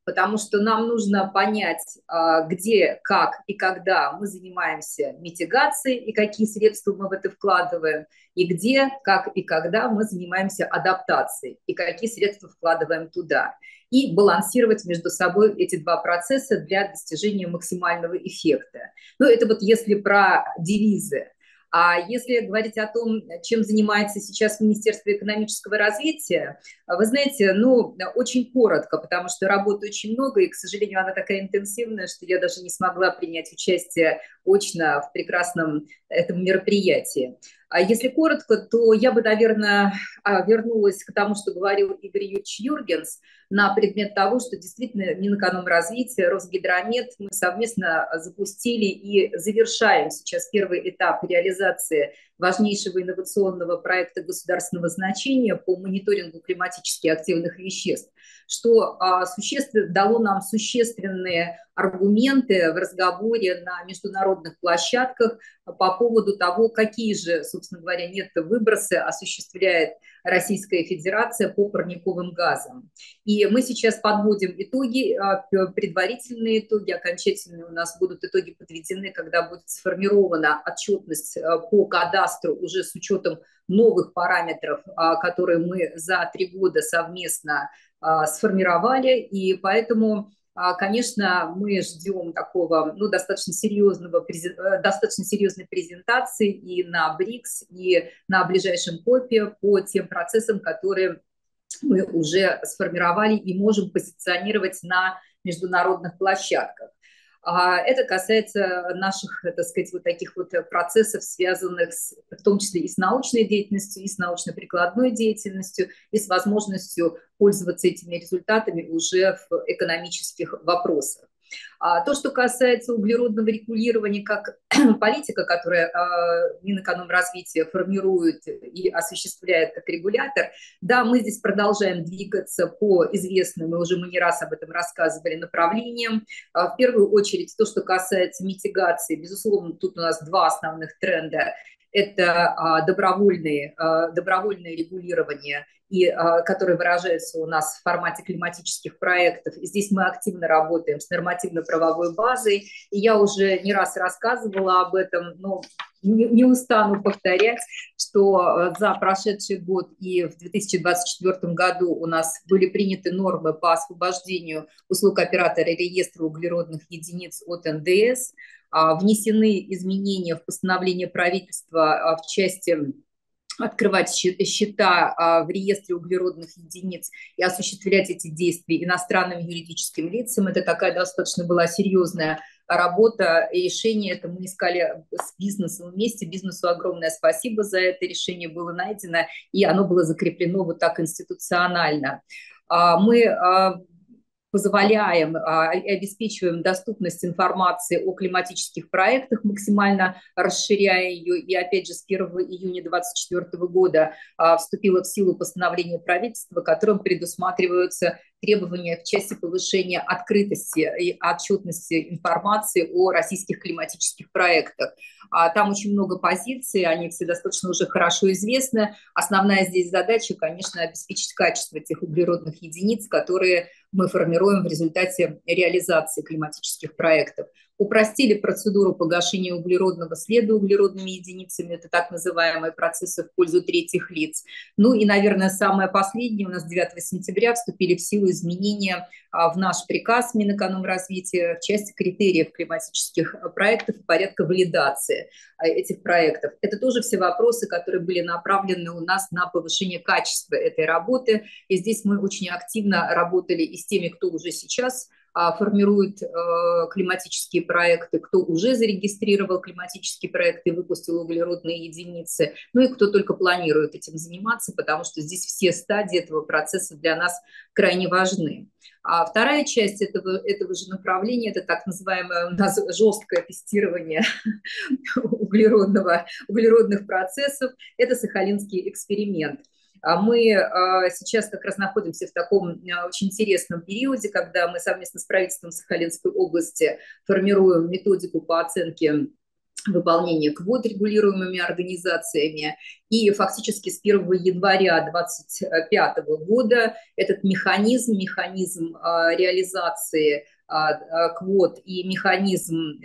потому что нам нужно понять, а, где, как и когда мы занимаемся митигацией и какие средства мы в это вкладываем, и где, как и когда мы занимаемся адаптацией и какие средства вкладываем туда. И балансировать между собой эти два процесса для достижения максимального эффекта. Ну, это вот если про девизы. А если говорить о том, чем занимается сейчас Министерство экономического развития, а вы знаете, ну, очень коротко, потому что работы очень много, и, к сожалению, она такая интенсивная, что я даже не смогла принять участие очно в прекрасном этом мероприятии. А если коротко, то я бы, наверное, а, вернулась к тому, что говорил Игорь Юрьевич Юргенс на предмет того, что действительно Минэкономразвитие, Росгидромет мы совместно запустили и завершаем сейчас первый этап реализации важнейшего инновационного проекта государственного значения по мониторингу климатически активных веществ что а, дало нам существенные аргументы в разговоре на международных площадках а, по поводу того, какие же, собственно говоря, нет выбросы осуществляет Российская Федерация по парниковым газам. И мы сейчас подводим итоги, а, предварительные итоги, окончательные у нас будут итоги подведены, когда будет сформирована отчетность по кадастру уже с учетом новых параметров, которые мы за три года совместно а, сформировали, и поэтому а, Конечно, мы ждем такого, ну, достаточно серьезного, э, достаточно серьезной презентации и на БРИКС, и на ближайшем КОПе по тем процессам, которые мы уже сформировали и можем позиционировать на международных площадках. А, это касается наших, э, так сказать, вот таких вот э, процессов, связанных с, в том числе и с научной деятельностью, и с научно-прикладной деятельностью, и с возможностью пользоваться этими результатами уже в экономических вопросах. А, то, что касается углеродного регулирования как политика, которая а, Минэкономразвития формирует и осуществляет как регулятор, да, мы здесь продолжаем двигаться по известным, мы уже мы не раз об этом рассказывали, направлениям. А, в первую очередь, то, что касается митигации, безусловно, тут у нас два основных тренда это добровольные, добровольное регулирование и а, которые выражаются у нас в формате климатических проектов. И здесь мы активно работаем с нормативно-правовой базой, и я уже не раз рассказывала об этом, но не, не устану повторять, что э, за прошедший год и в 2024 году у нас были приняты нормы по освобождению услуг оператора реестра углеродных единиц от НДС, а, внесены изменения в постановление правительства а, в части открывать счета а, в реестре углеродных единиц и осуществлять эти действия иностранным юридическим лицам. Это такая достаточно была серьезная работа, решение это мы искали с бизнесом вместе. Бизнесу огромное спасибо за это решение было найдено, и оно было закреплено вот так институционально. А, мы а, позволяем а, обеспечиваем доступность информации о климатических проектах, максимально расширяя ее. И опять же, с 1 июня 2024 года а, вступило в силу постановление правительства, которым предусматриваются требования в части повышения открытости и отчетности информации о российских климатических проектах. А, там очень много позиций, они все достаточно уже хорошо известны. Основная здесь задача, конечно, обеспечить качество тех углеродных единиц, которые мы формируем в результате реализации климатических проектов упростили процедуру погашения углеродного следа углеродными единицами, это так называемые процессы в пользу третьих лиц. Ну и, наверное, самое последнее, у нас 9 сентября вступили в силу изменения а, в наш приказ Минэкономразвития в части критериев климатических а, проектов и порядка валидации а, этих проектов. Это тоже все вопросы, которые были направлены у нас на повышение качества этой работы. И здесь мы очень активно работали и с теми, кто уже сейчас а, формирует э, климатические проекты, кто уже зарегистрировал климатические проекты и выпустил углеродные единицы, ну и кто только планирует этим заниматься, потому что здесь все стадии этого процесса для нас крайне важны. А вторая часть этого, этого же направления – это так называемое у нас жесткое тестирование углеродного, углеродных процессов. Это сахалинский эксперимент – а мы а, сейчас как раз находимся в таком а, очень интересном периоде, когда мы совместно с правительством Сахалинской области формируем методику по оценке выполнения квот регулируемыми организациями. И фактически с 1 января 2025 года этот механизм, механизм реализации квот и механизм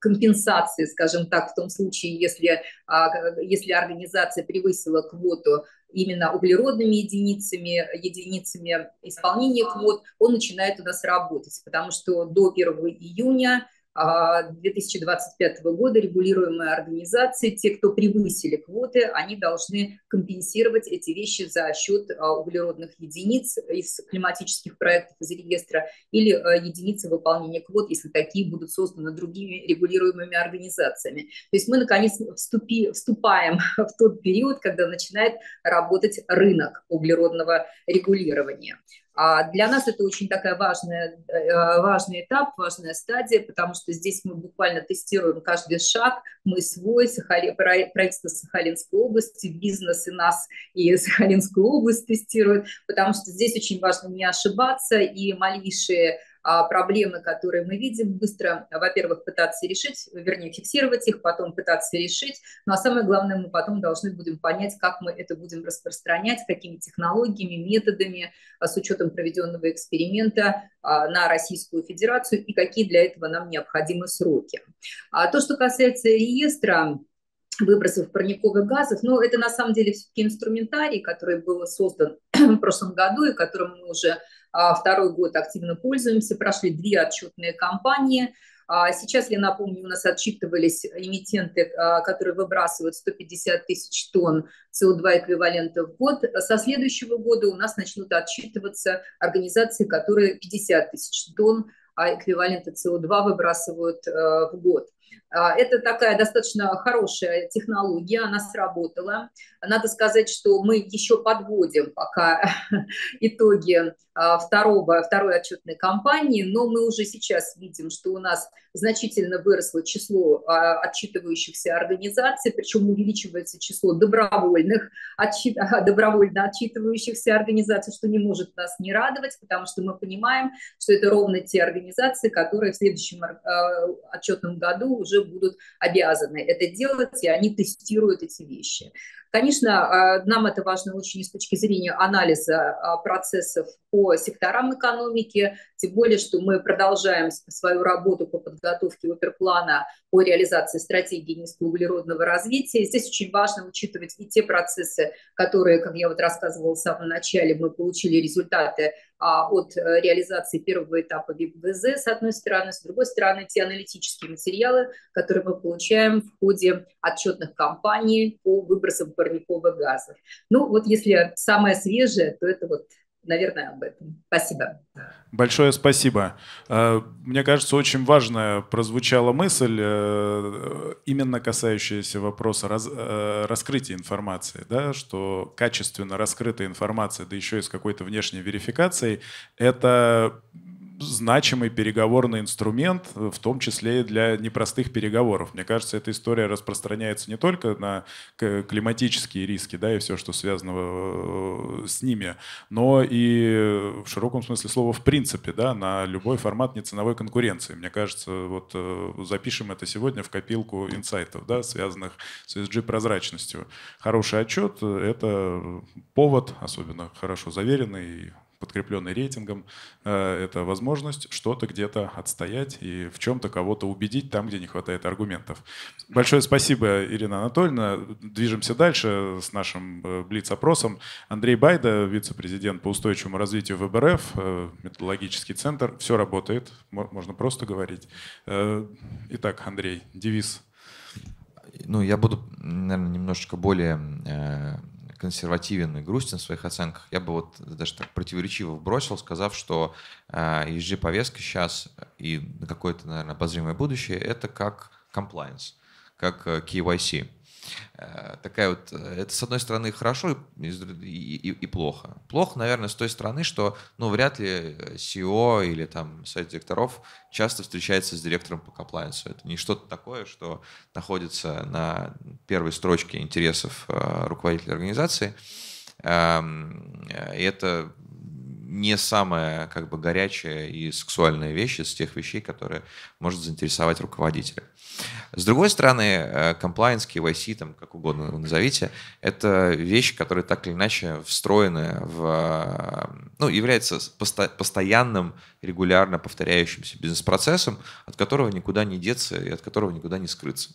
компенсации, скажем так, в том случае, если, а, если организация превысила квоту именно углеродными единицами, единицами исполнения квот, он начинает у нас работать, потому что до 1 июня 2025 а, года регулируемые организации, те, кто превысили квоты, они должны компенсировать эти вещи за счет а, углеродных единиц из климатических проектов из регистра или а, единицы выполнения квот, если такие будут созданы другими регулируемыми организациями. То есть мы, наконец, вступи, вступаем в тот период, когда начинает работать рынок углеродного регулирования. А для нас это очень такая важная, э, э, важный этап, важная стадия, потому что здесь мы буквально тестируем каждый шаг. Мы свой, Сахали, правительство Сахалинской области, бизнес и нас, и Сахалинскую область тестируют, потому что здесь очень важно не ошибаться, и малейшие а, проблемы, которые мы видим, быстро, во-первых, пытаться решить, вернее, фиксировать их, потом пытаться решить, ну а самое главное, мы потом должны будем понять, как мы это будем распространять, какими технологиями, методами, а, с учетом проведенного эксперимента а, на Российскую Федерацию и какие для этого нам необходимы сроки. А то, что касается реестра, выбросов парниковых газов. ну, это на самом деле все-таки инструментарий, который был создан в прошлом году и которым мы уже а, второй год активно пользуемся, прошли две отчетные кампании. А, сейчас, я напомню, у нас отчитывались эмитенты, а, которые выбрасывают 150 тысяч тонн СО2 эквивалента в год. Со следующего года у нас начнут отчитываться организации, которые 50 тысяч тонн эквивалента СО2 выбрасывают в год. Это такая достаточно хорошая технология, она сработала. Надо сказать, что мы еще подводим пока итоги а, второго, второй отчетной кампании, но мы уже сейчас видим, что у нас значительно выросло число а, отчитывающихся организаций, причем увеличивается число добровольных, отчит, добровольно отчитывающихся организаций, что не может нас не радовать, потому что мы понимаем, что это ровно те организации, которые в следующем а, отчетном году уже будут обязаны это делать, и они тестируют эти вещи. Конечно, э, нам это важно очень с точки зрения анализа э, процессов по секторам экономики, тем более, что мы продолжаем свою работу по подготовке оперплана по реализации стратегии низкоуглеродного развития. Здесь очень важно учитывать и те процессы, которые, как я вот рассказывала в самом начале, мы получили результаты а, от э, реализации первого этапа вип с одной стороны, с другой стороны, те аналитические материалы, которые мы получаем в ходе отчетных кампаний по выбросам парниковых газов. Ну, вот если самое свежее, то это вот наверное, об этом. Спасибо. Большое спасибо. Э, мне кажется, очень важная прозвучала мысль, э, именно касающаяся вопроса раз, э, раскрытия информации, да, что качественно раскрытая информация, да еще и с какой-то внешней верификацией, это значимый переговорный инструмент, в том числе и для непростых переговоров. Мне кажется, эта история распространяется не только на климатические риски, да, и все, что связано э, с ними, но и в широком смысле слова в принципе, да, на любой формат неценовой конкуренции. Мне кажется, вот э, запишем это сегодня в копилку инсайтов, да, связанных с ESG-прозрачностью. Хороший отчет — это повод, особенно хорошо заверенный, подкрепленный рейтингом, э, это возможность что-то где-то отстоять и в чем-то кого-то убедить там, где не хватает аргументов. Большое спасибо, Ирина Анатольевна. Движемся дальше с нашим э, Блиц-опросом. Андрей Байда, вице-президент по устойчивому развитию ВБРФ, э, методологический центр. Все работает, можно просто говорить. Итак, Андрей, девиз ну, я буду, наверное, немножечко более консервативен и грустен в своих оценках, я бы вот даже так противоречиво бросил, сказав, что ESG-повестка э, сейчас и на какое-то, наверное, обозримое будущее — это как compliance, как э, KYC. Э, такая вот, э, это с одной стороны хорошо и, и, и плохо. Плохо, наверное, с той стороны, что, ну, вряд ли э, CEO или там совет директоров часто встречается с директором по комплайенсу. Это не что-то такое, что находится на первой строчке интересов руководителя организации. Эм, и это не самая как бы горячая и сексуальная вещь из тех вещей, которые может заинтересовать руководителя. С другой стороны, э, compliance, KYC, там, как угодно назовите, это вещи, которые так или иначе встроены в... Ну, является посто постоянным, регулярно повторяющимся бизнес-процессом, от которого никуда не деться и от которого никуда не скрыться.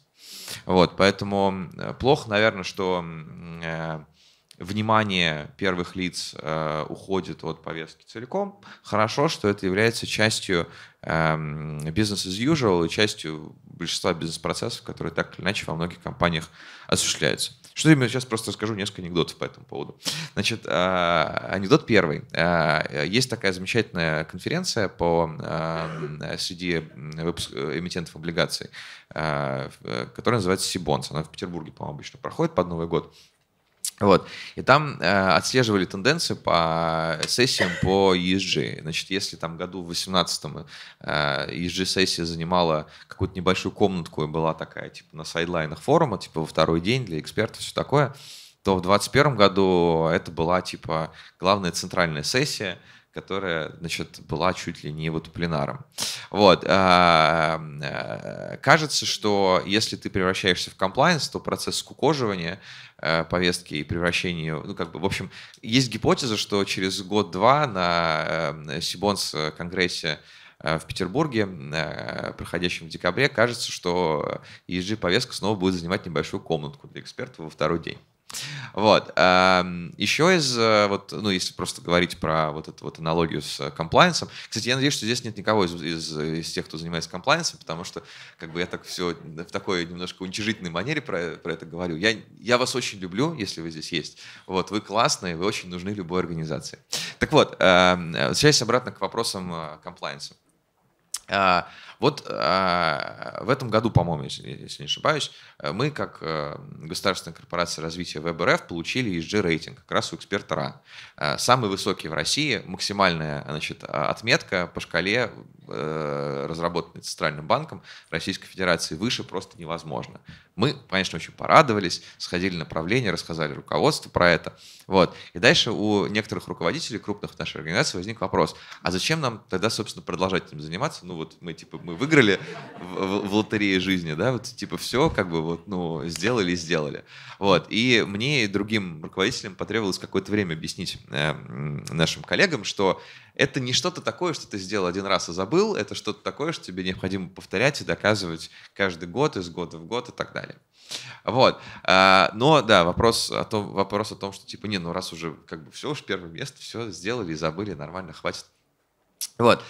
Вот, поэтому э, плохо, наверное, что э, внимание первых лиц э, уходит от повестки целиком. Хорошо, что это является частью э, business as usual и частью большинства бизнес-процессов, которые так или иначе во многих компаниях осуществляются. Что я сейчас просто расскажу несколько анекдотов по этому поводу. Значит, э, анекдот первый. Э, есть такая замечательная конференция по э, среди выпуск, эмитентов облигаций, э, э, которая называется Сибонс. Она в Петербурге, по-моему, обычно проходит под Новый год. Вот. И там э, отслеживали тенденции по сессиям по ESG. Значит, если там году в 18-м э, ESG-сессия занимала какую-то небольшую комнатку и была такая, типа, на сайдлайнах форума, типа, во второй день для экспертов, все такое, то в 21 году это была, типа, главная центральная сессия – которая, значит, была чуть ли не вот пленаром. Вот. Эм, э, кажется, что если ты превращаешься в комплайнс, то процесс скукоживания э, повестки и превращения, ну, как бы, в общем, есть гипотеза, что через год-два на эм, Сибонс-конгрессе э, в Петербурге, проходящем в декабре, кажется, что ESG-повестка снова будет занимать небольшую комнатку для экспертов во второй день. Вот. Эм, Еще из, э, вот, ну, если просто говорить про вот эту вот аналогию с э, комплайенсом. Кстати, я надеюсь, что здесь нет никого из, из, из тех, кто занимается комплайенсом, потому что как бы я так все в такой немножко уничижительной манере про, про это говорю. Я, я вас очень люблю, если вы здесь есть. Вот, вы классные, вы очень нужны любой организации. Так вот, эм, э, Сейчас обратно к вопросам комплайенса. А, вот э, в этом году, по-моему, если, если не ошибаюсь, э, мы, как э, государственная корпорация развития ВБРФ, получили ESG рейтинг как раз у эксперта РАН. Э, самый высокий в России, максимальная значит, а, отметка по шкале Э, разработанный Центральным банком Российской Федерации, выше просто невозможно. Мы, конечно, очень порадовались, сходили на правление, рассказали руководству про это. Вот. И дальше у некоторых руководителей крупных нашей организации возник вопрос, а зачем нам тогда, собственно, продолжать этим заниматься? Ну вот мы, типа, мы выиграли в, в, в лотерее жизни, да, вот типа все как бы вот, ну, сделали и сделали. Вот. И мне и другим руководителям потребовалось какое-то время объяснить э, нашим коллегам, что это не что-то такое, что ты сделал один раз и забыл, это что-то такое, что тебе необходимо повторять и доказывать каждый год, из года в год и так далее. Вот. А, но да, вопрос о том, вопрос о том, что типа, не, ну раз уже как бы все, уж первое место, все сделали и забыли, нормально, хватит. Вот.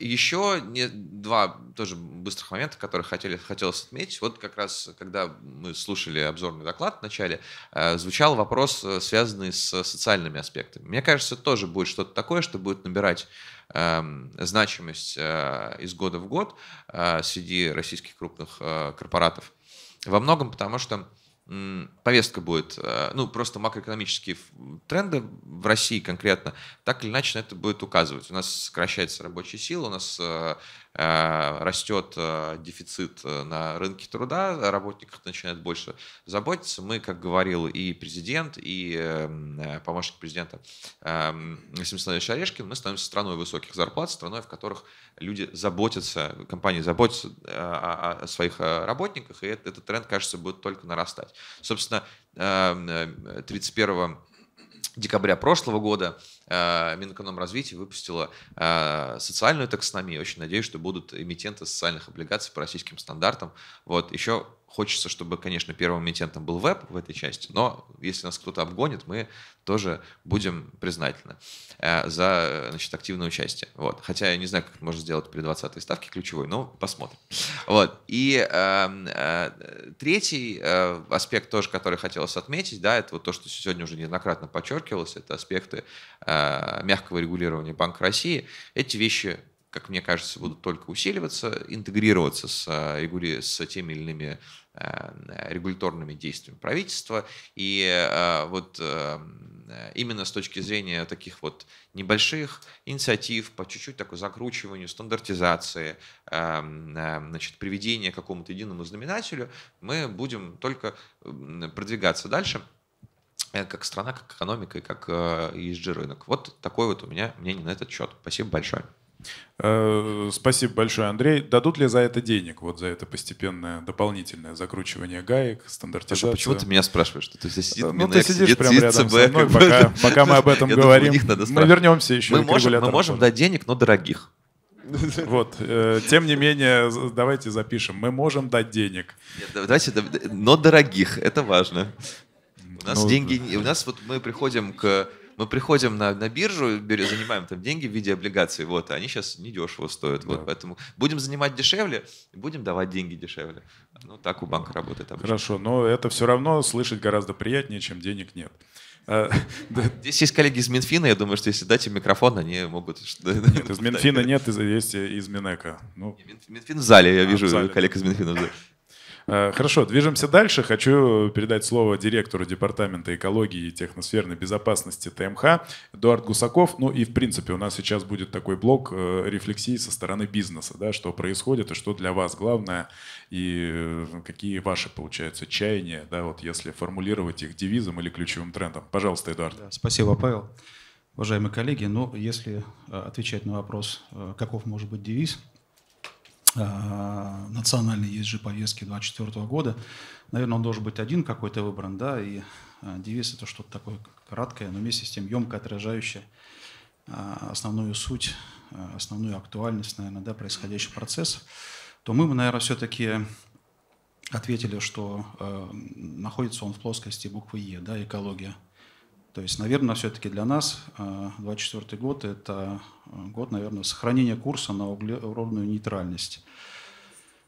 Еще два тоже быстрых момента, которые хотели, хотелось отметить. Вот как раз, когда мы слушали обзорный доклад вначале, э, звучал вопрос, э, связанный с социальными аспектами. Мне кажется, тоже будет что-то такое, что будет набирать эм, значимость э, из года в год среди российских крупных корпоратов. Во многом потому, что повестка будет, э, ну, просто макроэкономические тренды в России конкретно, так или иначе на это будет указывать. У нас сокращается рабочая сила, у нас э, Э, растет э, дефицит э, на рынке труда, работников начинает больше заботиться. Мы, как говорил и президент, и эм, помощник президента эм, Александр Станович Орешкин, мы становимся страной высоких зарплат, страной, в которых люди заботятся, компании заботятся о своих работниках, и этот тренд, кажется, будет только нарастать. Собственно, 31 эм, декабря прошлого года Э, Минэкономразвития выпустила э, социальную таксономию. Очень надеюсь, что будут эмитенты социальных облигаций по российским стандартам. Вот. Еще Хочется, чтобы, конечно, первым эмитентом был веб в этой части, но если нас кто-то обгонит, мы тоже будем признательны э, за э, значит, активное участие. Вот. Хотя я не знаю, как это можно сделать при 20-й ставке ключевой, но посмотрим. Вот. И э, э, третий э, аспект тоже, который хотелось отметить, да, это вот то, что сегодня уже неоднократно подчеркивалось, это аспекты э, мягкого регулирования Банка России. Эти вещи как мне кажется, будут только усиливаться, интегрироваться с, э, с теми или иными Э, регуляторными действиями правительства. И э, вот э, именно с точки зрения таких вот небольших инициатив по чуть-чуть такой закручиванию, стандартизации, значит, приведения к какому-то единому знаменателю, мы будем только продвигаться дальше как страна, как экономика и как ESG рынок. Вот такое вот у меня мнение на этот счет. Спасибо большое. Э, спасибо большое, Андрей. Дадут ли за это денег, вот за это постепенное дополнительное закручивание гаек, стандартизация? Хорошо, почему ты меня спрашиваешь? Ты здесь сидит, ну, ты сидишь сидит, прямо рядом ЦБ, со мной, пока, пока мы об этом Я говорим. Думаю, мы вернемся еще мы можем, Мы можем дать денег, но дорогих. Вот, э, тем не менее, давайте запишем. Мы можем дать денег. Нет, давайте, но дорогих, это важно. У ну, нас ну, деньги, у нас вот мы приходим к мы приходим на, на биржу, бер, занимаем там деньги в виде облигаций, вот, они сейчас недешево стоят, да. вот, поэтому будем занимать дешевле, будем давать деньги дешевле. Ну, так у банка работает обычно. Хорошо, но это все равно слышать гораздо приятнее, чем денег нет. Э, Здесь есть коллеги из Минфина, я думаю, что если дать им микрофон, они могут... Нет, из Минфина нет, есть из Минэка. Ну. Минфин в зале, я а, вижу коллег из Минфина в зале. Э, хорошо, движемся дальше. Хочу передать слово директору Департамента экологии и техносферной безопасности ТМХ Эдуард Гусаков. Ну и в принципе у нас сейчас будет такой блок э, рефлексии со стороны бизнеса, да, что происходит и что для вас главное, и э, какие ваши, получается, чаяния, да, вот если формулировать их девизом или ключевым трендом. Пожалуйста, Эдуард. Да, спасибо, Павел. Уважаемые коллеги, ну, если отвечать на вопрос, каков может быть девиз – а, национальной ESG повестки 2024 года. Наверное, он должен быть один какой-то выбран, да, и а, девиз это что-то такое краткое, но вместе с тем емко отражающее а, основную суть, основную актуальность, наверное, да, происходящих процессов, то мы, наверное, все-таки ответили, что находится он в плоскости буквы Е, да, экология – то есть, наверное, все-таки для нас 2024 э, год – это э, год, наверное, сохранения курса на углеродную нейтральность.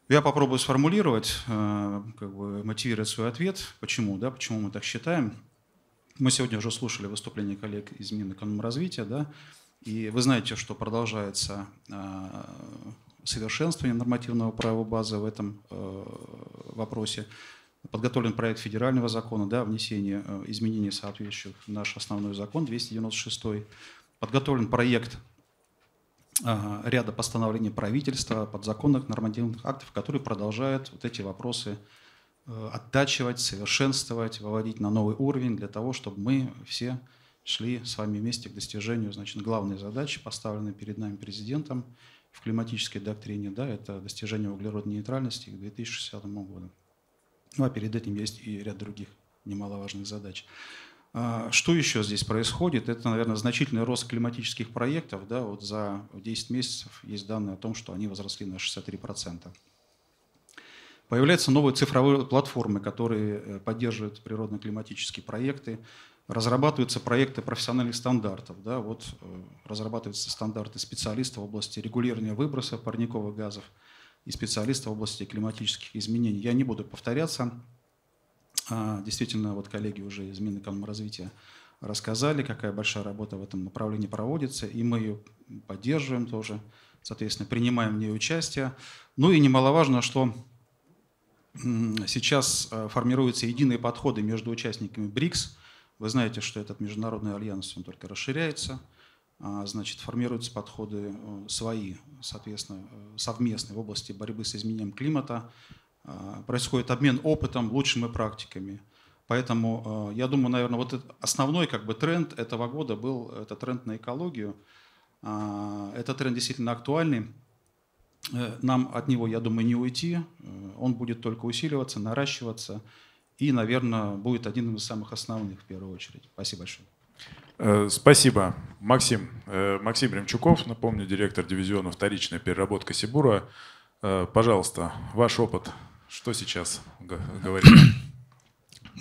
Я попробую сформулировать, э, как бы мотивировать свой ответ, почему, да, почему мы так считаем. Мы сегодня уже слушали выступление коллег из Минэкономразвития, да, и вы знаете, что продолжается совершенствование нормативного права базы в этом вопросе подготовлен проект федерального закона, да, внесение э, изменений соответствующих в наш основной закон 296. Подготовлен проект э, ряда постановлений правительства, подзаконных нормативных актов, которые продолжают вот эти вопросы э, оттачивать, совершенствовать, выводить на новый уровень для того, чтобы мы все шли с вами вместе к достижению значит, главной задачи, поставленной перед нами президентом в климатической доктрине, да, это достижение углеродной нейтральности к 2060 году. Ну а перед этим есть и ряд других немаловажных задач. А, что еще здесь происходит? Это, наверное, значительный рост климатических проектов. Да, вот за 10 месяцев есть данные о том, что они возросли на 63%. Появляются новые цифровые платформы, которые э, поддерживают природно-климатические проекты. Разрабатываются проекты профессиональных стандартов. Да, вот э, разрабатываются стандарты специалистов в области регулирования выбросов парниковых газов – и специалиста в области климатических изменений. Я не буду повторяться. А, действительно, вот коллеги уже из Минэкономразвития рассказали, какая большая работа в этом направлении проводится, и мы ее поддерживаем тоже, соответственно, принимаем в ней участие. Ну и немаловажно, что сейчас э, формируются единые подходы между участниками БРИКС. Вы знаете, что этот международный альянс он только расширяется – а, значит, формируются подходы э, свои, соответственно, э, совместные в области борьбы с изменением климата, а, происходит обмен опытом, лучшими практиками. Поэтому э, я думаю, наверное, вот основной как бы тренд этого года был это тренд на экологию. А, этот тренд действительно актуальный. Нам от него, я думаю, не уйти. Он будет только усиливаться, наращиваться. И, наверное, будет одним из самых основных в первую очередь. Спасибо большое. Э, спасибо, Максим. Э, Максим Ремчуков, напомню, директор дивизиона вторичной переработки Сибура. Э, пожалуйста, ваш опыт. Что сейчас говорите?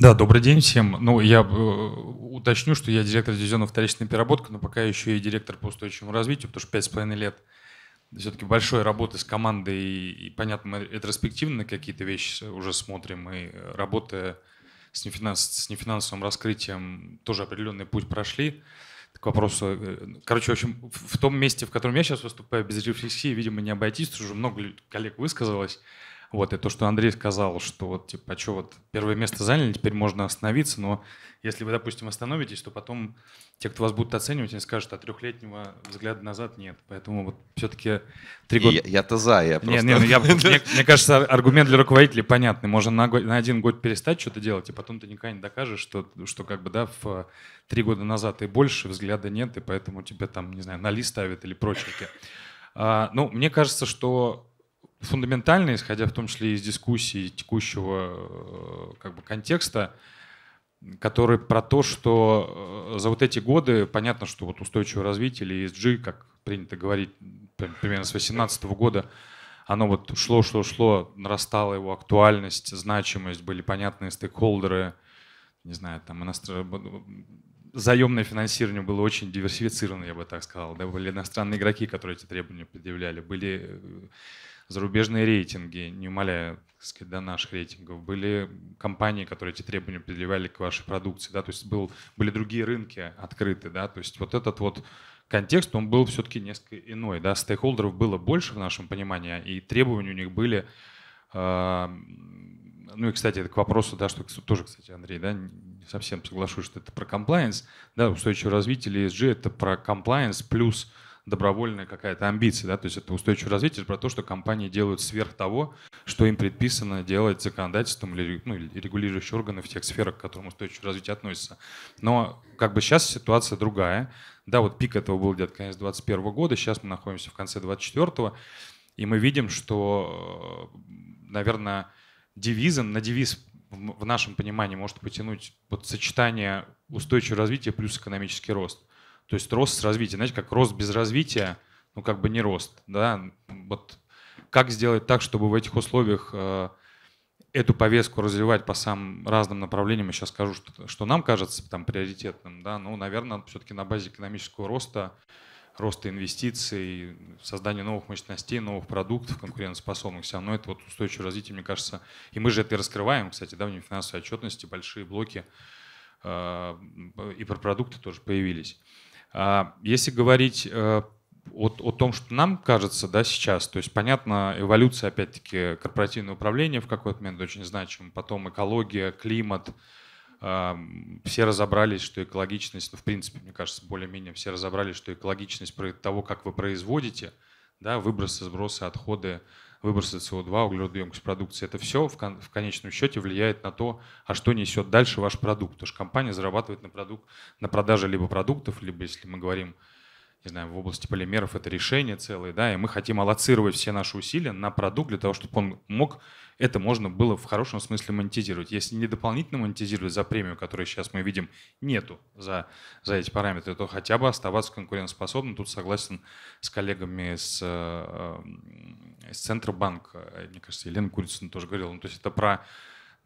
Да, добрый день всем. Ну, я уточню, что я директор дивизиона вторичной переработки, но пока еще и директор по устойчивому развитию, потому что пять с половиной лет все-таки большой работы с командой, и, и понятно, мы ретроспективно какие-то вещи уже смотрим, и работая с, нефинанс, с нефинансовым раскрытием тоже определенный путь прошли. К вопросу, э, короче, в общем, в том месте, в котором я сейчас выступаю, без рефлексии, видимо, не обойтись, уже много коллег высказалось. Вот, и то, что Андрей сказал, что вот, типа, а что, вот первое место заняли, теперь можно остановиться, но если вы, допустим, остановитесь, то потом те, кто вас будут оценивать, они скажут, а трехлетнего взгляда назад нет. Поэтому вот все-таки три года... Я-то за, я просто... Не, не, ну, я, мне, мне кажется, аргумент для руководителей понятный. Можно на, на один год перестать что-то делать, и потом ты никогда не докажешь, что, что как бы, да, в э, три года назад и больше взгляда нет, и поэтому тебя там, не знаю, на лист ставят или прочее. А, ну, мне кажется, что фундаментально, исходя в том числе из дискуссии текущего э, как бы, контекста, который про то, что э, за вот эти годы, понятно, что вот устойчивое развитие или ESG, как принято говорить, примерно с 2018 года, оно вот шло, шло, шло, нарастала его актуальность, значимость, были понятные стейкхолдеры, не знаю, там иностр... Э, заемное финансирование было очень диверсифицировано, я бы так сказал, да, были иностранные игроки, которые эти требования предъявляли, были зарубежные рейтинги, не умаляя так сказать, до наших рейтингов, были компании, которые эти требования предъявляли к вашей продукции, да, то есть был, были другие рынки открыты, да, то есть вот этот вот контекст, он был все-таки несколько иной, да, стейкхолдеров было больше в нашем понимании, а и требования у них были, э, ну и, кстати, это к вопросу, да, что тоже, кстати, Андрей, да, не совсем соглашусь, что это про комплайенс, да, устойчивое развитие или ESG, это про комплайенс плюс добровольная какая-то амбиция, да, то есть это устойчивое развитие, это про то, что компании делают сверх того, что им предписано делать законодательством или, ну, или регулирующие органы в тех сферах, к которым устойчивое развитие относится. Но как бы сейчас ситуация другая, да, вот пик этого был где-то конец 2021 года, сейчас мы находимся в конце 2024, и мы видим, что, наверное, девизом, на девиз в нашем понимании может потянуть вот сочетание устойчивого развития плюс экономический рост – то есть рост с развитием. Знаете, как рост без развития, ну как бы не рост. Да? Вот как сделать так, чтобы в этих условиях э, эту повестку развивать по самым разным направлениям, я сейчас скажу, что, что нам кажется там приоритетным, да, ну, наверное, все-таки на базе экономического роста, роста инвестиций, создания новых мощностей, новых продуктов конкурентоспособных, все равно это вот устойчивое развитие, мне кажется, и мы же это и раскрываем, кстати, да, в финансовой отчетности большие блоки э, и про продукты тоже появились. А, если говорить э, о, о том, что нам кажется да, сейчас, то есть, понятно, эволюция, опять-таки, корпоративное управление в какой-то момент очень значимо, потом экология, климат, а, все разобрались, что экологичность, ну, в принципе, мне кажется, более-менее все разобрались, что экологичность того, как вы производите, да, выбросы, сбросы, отходы, выбросы СО2, углеродоемкость продукции, это все в, кон в конечном счете влияет на то, а что несет дальше ваш продукт. Потому что компания зарабатывает на, продукт, на продаже либо продуктов, либо, если мы говорим, не знаю, в области полимеров, это решение целое, да, и мы хотим аллоцировать все наши усилия на продукт для того, чтобы он мог это можно было в хорошем смысле монетизировать. Если не дополнительно монетизировать за премию, которую сейчас мы видим, нету за, за эти параметры, то хотя бы оставаться конкурентоспособным. Тут согласен с коллегами с, с э, эм, Центробанка, мне кажется, Елена Курицына тоже говорила. Ну, то есть это про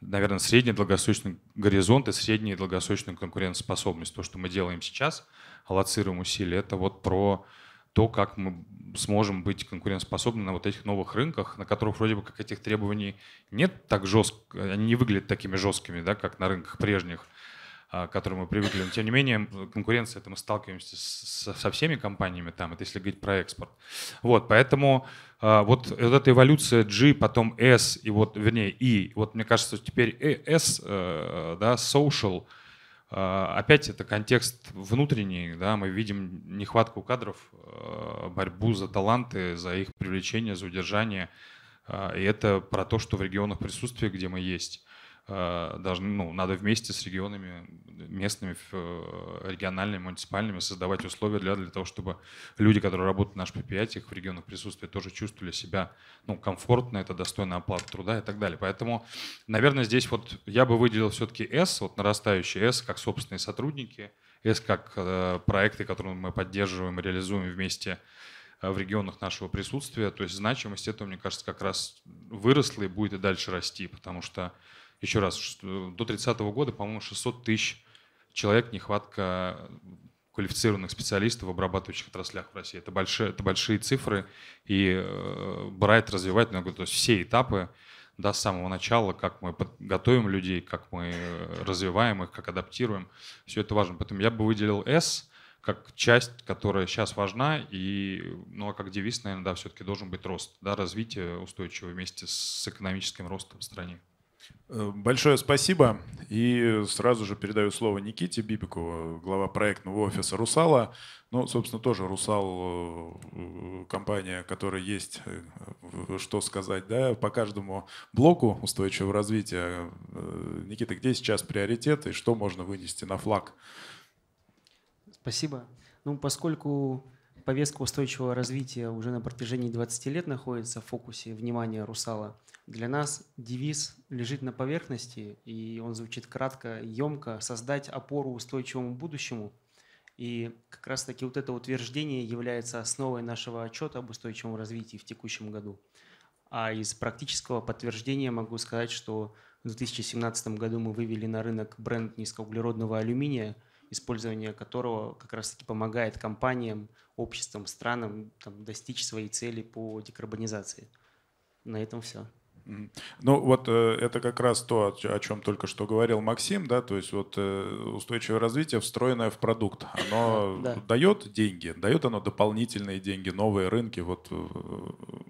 наверное, средний долгосрочный горизонт и средняя долгосрочная конкурентоспособность. То, что мы делаем сейчас, аллоцируем усилия, это вот про то, как мы сможем быть конкурентоспособны на вот этих новых рынках, на которых вроде бы как этих требований нет так жестко, они не выглядят такими жесткими, да, как на рынках прежних, а, к которым мы привыкли. Но тем не менее, конкуренция, это мы сталкиваемся с, со всеми компаниями там, это если говорить про экспорт. Вот, поэтому а, вот, вот эта эволюция G, потом S, и вот, вернее, E, вот мне кажется, теперь э, S, э, да, social – а, опять это контекст внутренний, да, мы видим нехватку кадров, а, борьбу за таланты, за их привлечение, за удержание. А, и это про то, что в регионах присутствие, где мы есть. Э, даже ну, надо вместе с регионами, местными, региональными, муниципальными создавать условия для, для того, чтобы люди, которые работают на наших предприятиях в регионах присутствия, тоже чувствовали себя ну, комфортно, это достойная оплата труда и так далее. Поэтому, наверное, здесь вот я бы выделил все-таки S, вот нарастающий S, как собственные сотрудники, S как э, проекты, которые мы поддерживаем реализуем вместе э, в регионах нашего присутствия. То есть значимость этого, мне кажется, как раз выросла и будет и дальше расти, потому что еще раз, э, до 30 года, по-моему, 600 тысяч человек нехватка квалифицированных специалистов в обрабатывающих отраслях в России. Это большие, это большие цифры, и э, брать, развивать, ну, то есть все этапы да, с самого начала, как мы готовим людей, как мы э, развиваем их, как адаптируем, все это важно. Поэтому я бы выделил S как часть, которая сейчас важна, и, ну, а как девиз, наверное, да, все-таки должен быть рост, да, развитие устойчивое вместе с экономическим ростом в стране. Э, большое спасибо. И сразу же передаю слово Никите Бибикову, глава проектного офиса «Русала». Ну, собственно, тоже «Русал» э, – э, компания, которая есть, что сказать, да, по каждому блоку устойчивого развития. Никита, где сейчас приоритеты, что можно вынести на флаг? Спасибо. Ну, поскольку повестка устойчивого развития уже на протяжении 20 лет находится в фокусе внимания «Русала». Для нас девиз лежит на поверхности, и он звучит кратко, емко – создать опору устойчивому будущему. И как раз-таки вот это утверждение является основой нашего отчета об устойчивом развитии в текущем году. А из практического подтверждения могу сказать, что в 2017 году мы вывели на рынок бренд низкоуглеродного алюминия, использование которого как раз-таки помогает компаниям обществам, странам там, достичь своей цели по декарбонизации. На этом все. Ну вот э, это как раз то, о чем только что говорил Максим, да, то есть вот э, устойчивое развитие, встроенное в продукт, оно да. дает деньги, дает оно дополнительные деньги, новые рынки, вот. Э,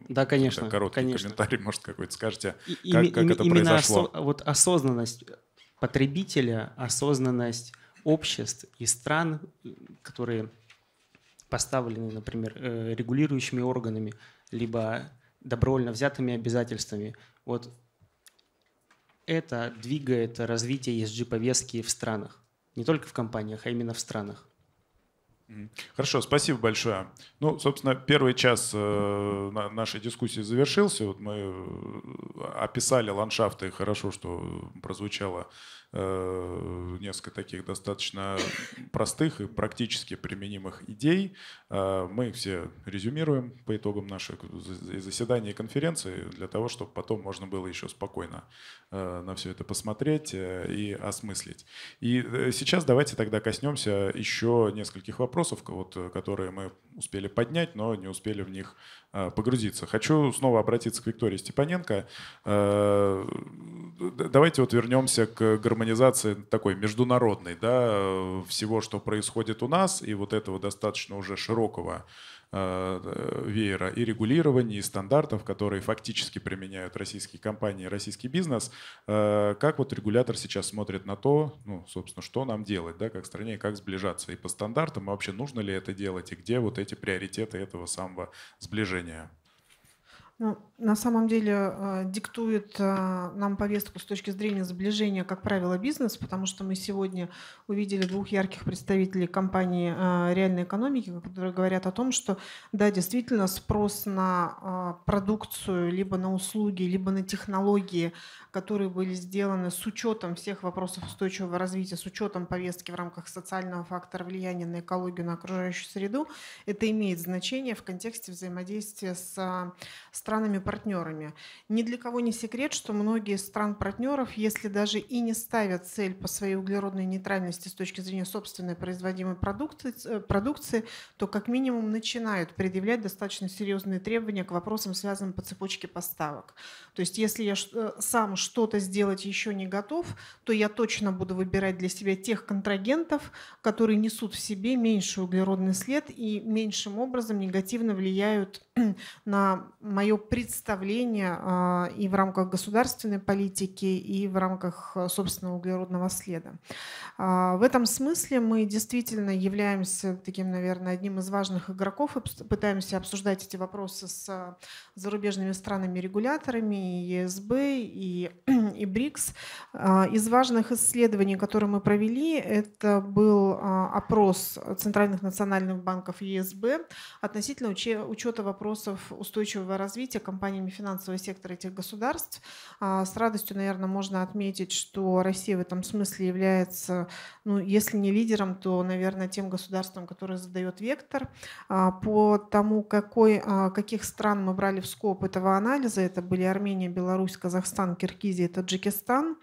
да, конечно. Да, короткий конечно. комментарий, может какой-то скажете, и, как, и, как и, это именно произошло? Осо- вот осознанность потребителя, осознанность обществ и стран, которые поставлены, например, э, регулирующими органами, либо добровольно взятыми обязательствами. Вот это двигает развитие ESG-повестки в странах. Не только в компаниях, а именно в странах. Хорошо, спасибо большое. Ну, собственно, первый час э, нашей дискуссии завершился. Вот мы э, описали ландшафты. Хорошо, что прозвучало Э, несколько таких достаточно простых и практически применимых идей. Э, мы их все резюмируем по итогам наших заседаний и конференций для того, чтобы потом можно было еще спокойно э, на все это посмотреть и осмыслить. И сейчас давайте тогда коснемся еще нескольких вопросов, вот, которые мы успели поднять, но не успели в них Э, погрузиться. Хочу снова обратиться к Виктории Степаненко. Э, давайте вот вернемся к гармонизации такой международной, да, э, всего, что происходит у нас, и вот этого достаточно уже широкого Э, веера и регулирований, и стандартов, которые фактически применяют российские компании, российский бизнес. Э, как вот регулятор сейчас смотрит на то, ну, собственно, что нам делать, да, как стране, как сближаться и по стандартам, и вообще нужно ли это делать, и где вот эти приоритеты этого самого сближения? Ну, на самом деле э, диктует э, нам повестку с точки зрения сближения, как правило, бизнес, потому что мы сегодня увидели двух ярких представителей компании э, реальной экономики, которые говорят о том, что да, действительно спрос на продукцию, либо на услуги, либо на технологии, которые были сделаны с учетом всех вопросов устойчивого развития, с учетом повестки в рамках социального фактора влияния на экологию, на окружающую среду, это имеет значение в контексте взаимодействия с странами-партнерами. Ни для кого не секрет, что многие стран-партнеров, если даже и не ставят цель по своей углеродной нейтральности с точки зрения собственной производимой продукции, э, продукции то как минимум начинают предъявлять достаточно серьезные требования к вопросам, связанным по цепочке поставок. То есть если я э, сам что-то сделать еще не готов, то я точно буду выбирать для себя тех контрагентов, которые несут в себе меньший углеродный след и меньшим образом негативно влияют на мое представление а, и в рамках государственной политики, и в рамках а, собственного углеродного следа. А, в этом смысле мы действительно являемся таким, наверное, одним из важных игроков и пытаемся обсуждать эти вопросы с зарубежными странами-регуляторами, и ЕСБ, и, и БРИКС. Из важных исследований, которые мы провели, это был опрос центральных национальных банков ЕСБ относительно учета вопроса вопросов устойчивого развития компаниями финансового сектора этих государств. А, с радостью, наверное, можно отметить, что Россия в этом смысле является, ну, если не лидером, то, наверное, тем государством, которое задает вектор. А, по тому, какой, а, каких стран мы брали в скоп этого анализа, это были Армения, Беларусь, Казахстан, Киргизия, Таджикистан.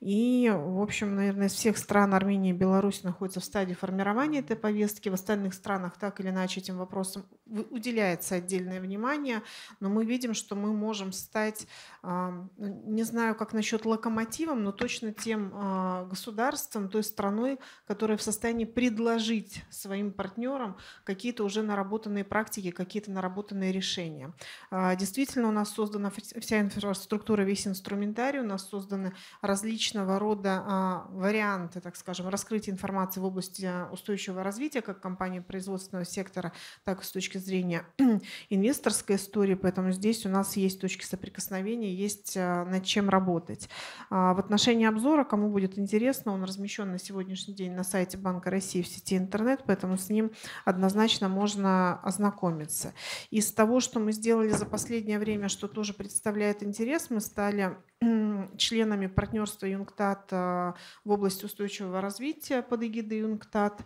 И, в общем, наверное, из всех стран Армения и Беларусь находятся в стадии формирования этой повестки. В остальных странах так или иначе этим вопросом уделяется отдельное внимание. Но мы видим, что мы можем стать не знаю, как насчет локомотивом, но точно тем а, государством, той страной, которая в состоянии предложить своим партнерам какие-то уже наработанные практики, какие-то наработанные решения. А, действительно, у нас создана вся инфраструктура, весь инструментарий, у нас созданы различного рода а, варианты, так скажем, раскрытия информации в области устойчивого развития как компании производственного сектора, так и с точки зрения инвесторской истории. Поэтому здесь у нас есть точки соприкосновения направлений есть а, над чем работать. А, в отношении обзора, кому будет интересно, он размещен на сегодняшний день на сайте Банка России в сети интернет, поэтому с ним однозначно можно ознакомиться. Из того, что мы сделали за последнее время, что тоже представляет интерес, мы стали членами партнерства Юнктат а, в области устойчивого развития под эгидой Юнгтат.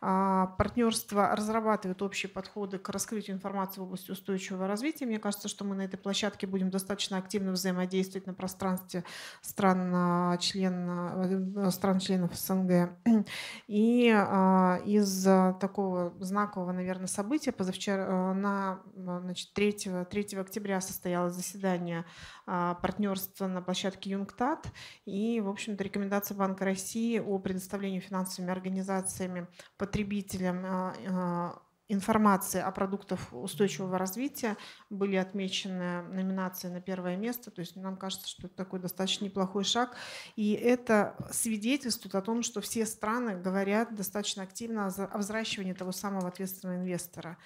А, партнерство разрабатывает общие подходы к раскрытию информации в области устойчивого развития. Мне кажется, что мы на этой площадке будем достаточно активно взаимодействовать на пространстве стран, а, член, стран членов СНГ. И из такого знакового, наверное, события позавчера на значит, 3, 3 октября состоялось заседание а, партнерство на площадке Юнгтат и, в общем-то, рекомендация Банка России о предоставлении финансовыми организациями потребителям а, а, информации о продуктах устойчивого развития были отмечены номинации на первое место. То есть нам кажется, что это такой достаточно неплохой шаг. И это свидетельствует о том, что все страны говорят достаточно активно о взращивании того самого ответственного инвестора.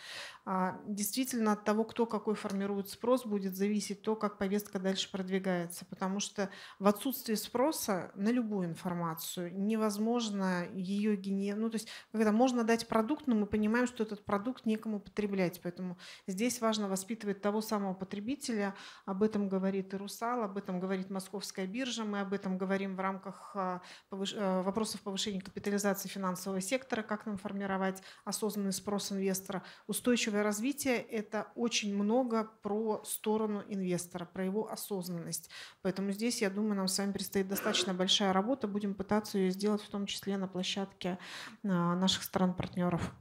А, действительно, от того, кто какой формирует спрос, будет зависеть то, как повестка дальше продвигается. Потому что в отсутствии спроса на любую информацию невозможно ее генерировать. Ну, то есть, когда можно дать продукт, но мы понимаем, что этот продукт некому потреблять. Поэтому здесь важно воспитывать того самого потребителя. Об этом говорит и Русал, об этом говорит Московская биржа. Мы об этом говорим в рамках а, повыш... Э, вопросов повышения капитализации финансового сектора, как нам формировать осознанный спрос инвестора, устойчивый устойчивое развитие – это очень много про сторону инвестора, про его осознанность. Поэтому здесь, я думаю, нам с вами предстоит достаточно большая работа. Будем пытаться ее сделать в том числе на площадке а, наших стран-партнеров.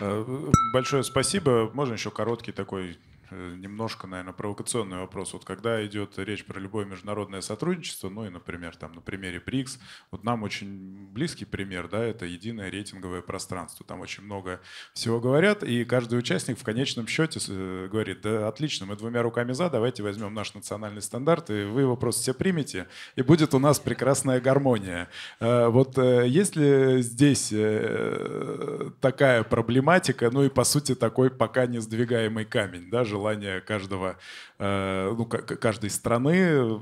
Э, большое спасибо. Можно еще короткий такой Э, немножко, наверное, провокационный вопрос. Вот когда идет речь про любое международное сотрудничество, ну и, например, там на примере БРИКС, вот нам очень близкий пример, да, это единое рейтинговое пространство. Там очень много всего говорят, и каждый участник в конечном счете э, говорит, да, отлично, мы двумя руками за, давайте возьмем наш национальный стандарт, и вы его просто все примете, и будет у нас прекрасная гармония. Э, вот есть ли здесь такая проблематика, ну и, по сути, такой пока не сдвигаемый камень, да, желание каждого, э, ну, каждой страны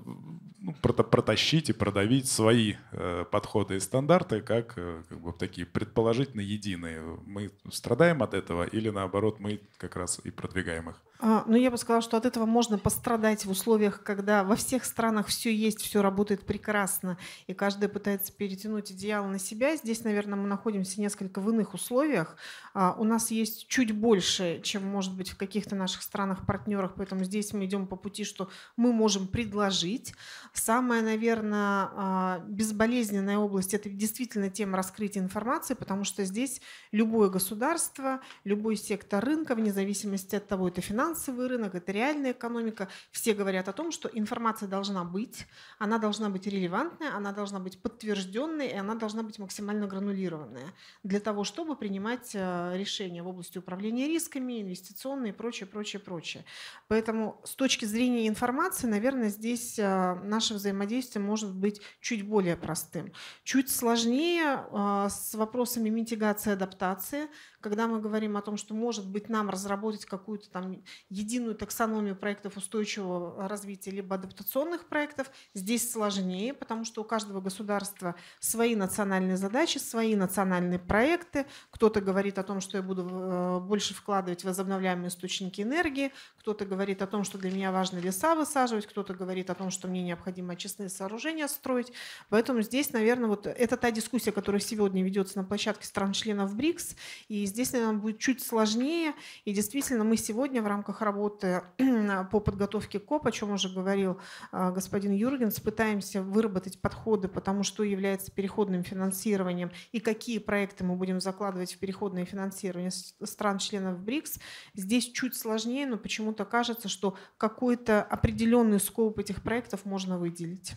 ну, протащить и продавить свои э, подходы и стандарты, как, э, как бы, такие предположительно единые. Мы страдаем от этого или наоборот мы как раз и продвигаем их? А, ну, я бы сказала, что от этого можно пострадать в условиях, когда во всех странах все есть, все работает прекрасно, и каждый пытается перетянуть идеал на себя. Здесь, наверное, мы находимся несколько в иных условиях. А, у нас есть чуть больше, чем, может быть, в каких-то наших странах-партнерах, поэтому здесь мы идем по пути, что мы можем предложить. Самая, наверное, а, безболезненная область – это действительно тема раскрытия информации, потому что здесь любое государство, любой сектор рынка, вне зависимости от того, это финансовый рынок, это реальная экономика, все говорят о том, что информация должна быть, она должна быть релевантная, она должна быть подтвержденной, и она должна быть максимально гранулированная для того, чтобы принимать а, решения в области управления рисками, инвестиционные и прочее, прочее, прочее. Поэтому с точки зрения информации, наверное, здесь наш наше взаимодействие может быть чуть более простым. Чуть сложнее а, с вопросами митигации и адаптации, когда мы говорим о том, что может быть нам разработать какую-то там единую таксономию проектов устойчивого развития либо адаптационных проектов, здесь сложнее, потому что у каждого государства свои национальные задачи, свои национальные проекты. Кто-то говорит о том, что я буду э, больше вкладывать в возобновляемые источники энергии, кто-то говорит о том, что для меня важно леса высаживать, кто-то говорит о том, что мне необходимо необходимо очистные сооружения строить. Поэтому здесь, наверное, вот это та дискуссия, которая сегодня ведется на площадке стран-членов БРИКС, и здесь, наверное, будет чуть сложнее. И действительно, мы сегодня в рамках работы по подготовке КОП, о чем уже говорил а, господин Юргенс, пытаемся выработать подходы по тому, что является переходным финансированием и какие проекты мы будем закладывать в переходное финансирование стран-членов БРИКС. Здесь чуть сложнее, но почему-то кажется, что какой-то определенный скоп этих проектов можно выделить.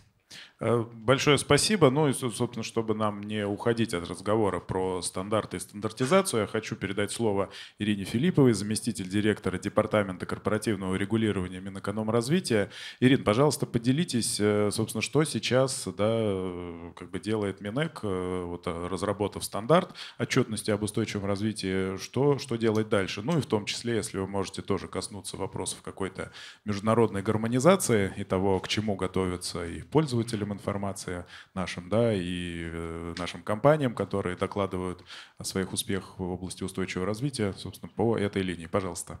Э, большое спасибо. Ну и, собственно, чтобы нам не уходить от разговора про стандарты и стандартизацию, я хочу передать слово Ирине Филипповой, заместитель директора Департамента корпоративного регулирования Минэкономразвития. Ирина, пожалуйста, поделитесь, э, собственно, что сейчас да, э, как бы делает Минэк, вот, разработав стандарт отчетности об устойчивом развитии, что, что делать дальше. Ну и в том числе, если вы можете тоже коснуться вопросов какой-то международной гармонизации и того, к чему готовятся и пользователи пользователям информации нашим, да, и э, нашим компаниям, которые докладывают о своих успехах в области устойчивого развития, собственно, по этой линии. Пожалуйста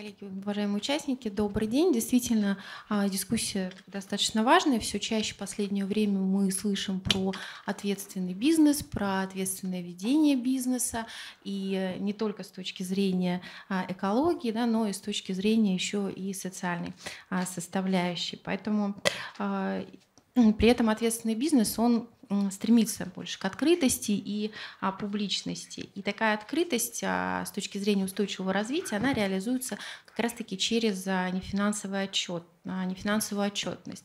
коллеги, уважаемые участники, добрый день. Действительно, а, дискуссия достаточно важная. Все чаще в последнее время мы слышим про ответственный бизнес, про ответственное ведение бизнеса, и э, не только с точки зрения а, экологии, да, но и с точки зрения еще и социальной а, составляющей. Поэтому ну, при этом ответственный бизнес, он стремиться больше к открытости и а, публичности. И такая открытость а, с точки зрения устойчивого развития, она реализуется как раз-таки через а, нефинансовый отчет нефинансовую отчетность.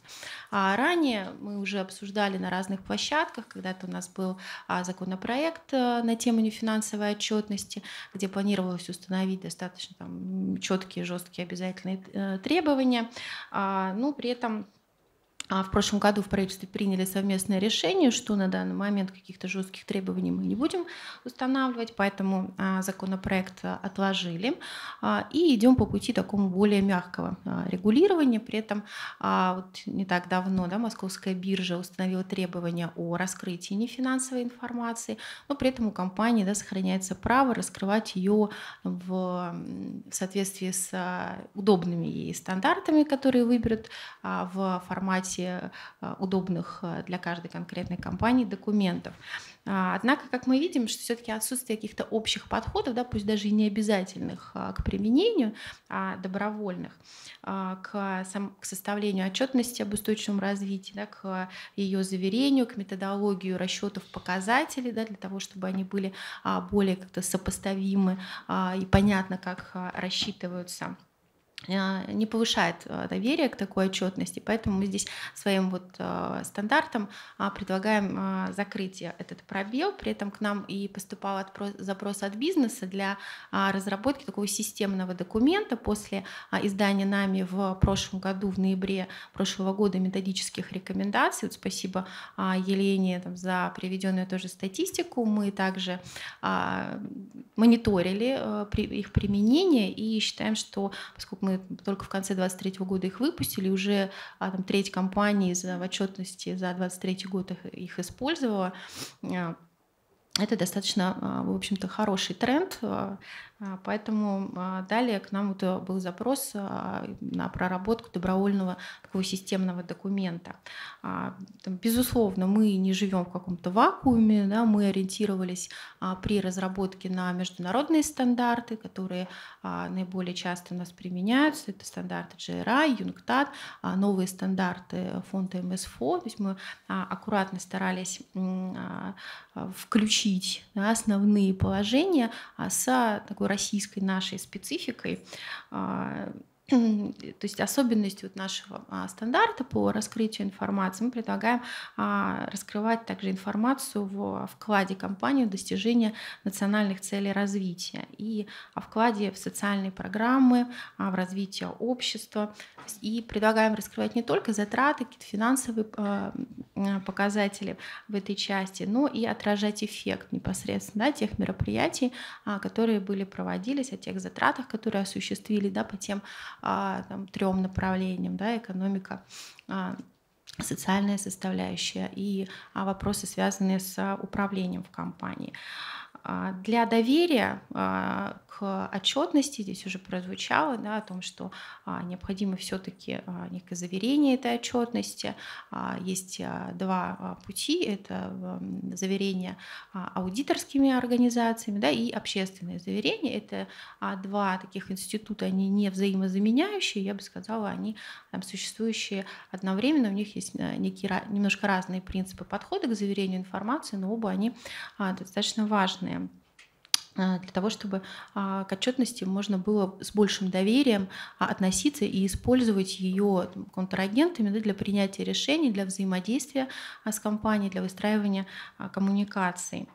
А ранее мы уже обсуждали на разных площадках, когда-то у нас был законопроект э, на тему нефинансовой отчетности, где планировалось установить достаточно там, четкие, жесткие обязательные э, требования, но ну, при этом а в прошлом году в правительстве приняли совместное решение, что на данный момент каких-то жестких требований мы не будем устанавливать, поэтому а, законопроект а, отложили а, и идем по пути такому более мягкого регулирования. При этом вот не так давно да, Московская биржа установила требования о раскрытии нефинансовой информации, но при этом у компании да, сохраняется право раскрывать ее в, соответствии с удобными ей стандартами, которые выберут в формате формате э, удобных э, для каждой конкретной компании документов. А, однако, как мы видим, что все-таки отсутствие каких-то общих подходов, да, пусть даже и не обязательных э, к применению, а добровольных, к, сам, к составлению отчетности об устойчивом развитии, да, к ее заверению, к методологии расчетов показателей, да, для того, чтобы они были а, более как-то сопоставимы а, и понятно, как рассчитываются Э, не повышает э, доверие к такой отчетности, поэтому мы здесь своим вот э, стандартом а, предлагаем закрытие этот пробел, при этом к нам и поступал запрос от бизнеса для а, разработки такого системного документа после а, издания нами в прошлом году, в ноябре прошлого года методических рекомендаций. Вот спасибо Елене там, за приведенную тоже статистику. Мы также мониторили их применение и считаем, что поскольку мы только в конце 2023 года их выпустили, уже а, там, треть компаний за, в отчетности за 2023 год их, их использовала. Э, это достаточно, а, в общем-то, хороший тренд. А, а, поэтому а, далее к нам э, был запрос а, на проработку добровольного такого системного документа. Безусловно, мы не живем в каком-то вакууме, да, мы ориентировались при разработке на международные стандарты, которые наиболее часто у нас применяются. Это стандарты GRI, UNCTAD, новые стандарты фонда МСФО. То есть мы аккуратно старались включить да, основные положения с такой российской нашей спецификой а, Э, то есть особенность вот нашего а, стандарта по раскрытию информации, мы предлагаем а, раскрывать также информацию в а, вкладе компании в достижение национальных целей развития и о вкладе в социальные программы, в развитие общества. И предлагаем раскрывать не только затраты, какие-то финансовые показатели в этой части, но и отражать эффект непосредственно да, тех мероприятий, которые были проводились, о тех затратах, которые осуществили да, по тем а, там, трем направлениям, да, экономика, а, социальная составляющая и а, вопросы, связанные с а, управлением в компании. А для доверия а, к отчетности здесь уже прозвучало да, о том, что а, необходимо все-таки некое заверение этой отчетности. Есть два пути. Это заверение аудиторскими организациями да, и общественное заверение. Это два таких института, они не взаимозаменяющие, я бы сказала, они там, существующие одновременно. У них есть э, некие немножко разные принципы подхода к заверению информации, но оба они достаточно важные важное для того, чтобы а, к отчетности можно было с большим доверием а, относиться и использовать ее контрагентами для принятия решений, для взаимодействия а, с компанией, для выстраивания коммуникаций.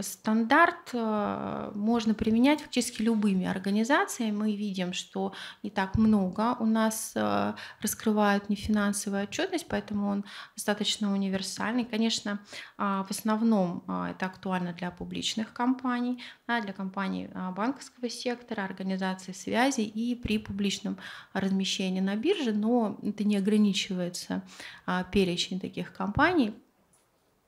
Стандарт э, можно применять фактически любыми организациями. Мы видим, что не так много у нас э, раскрывают нефинансовую отчетность, поэтому он достаточно универсальный. Конечно, а, в основном а, это актуально для публичных компаний, для компаний а, банковского сектора, организации связи и при публичном размещении на бирже, но это не ограничивается перечень таких компаний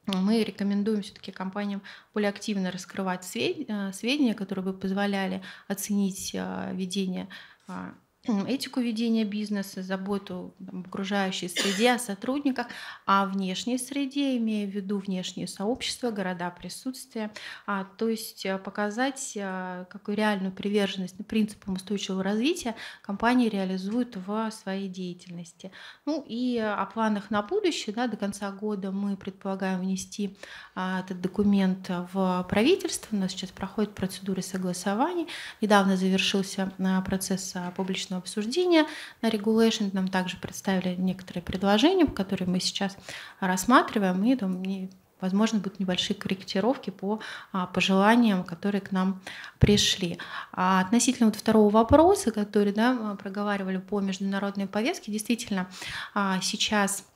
мы рекомендуем все-таки компаниям более активно раскрывать э, сведения, которые бы позволяли оценить э, ведение а, этику ведения бизнеса, заботу там, окружающей среде, о сотрудниках, о внешней среде, имея в виду внешнее сообщество, города присутствия, а, то есть э, показать, а, какую реальную приверженность ну, принципам устойчивого развития компании реализуют в своей деятельности. Ну и э, о планах на будущее, да, до конца года мы предполагаем внести а, этот документ в правительство, у нас сейчас проходит процедура согласований, недавно завершился а, процесс публичного публичного обсуждения на Regulation. Нам также представили некоторые предложения, которые мы сейчас рассматриваем, и думаю, возможно, будут небольшие корректировки по а, пожеланиям, которые к нам пришли. А относительно вот второго вопроса, который да, проговаривали по международной повестке, действительно, а, сейчас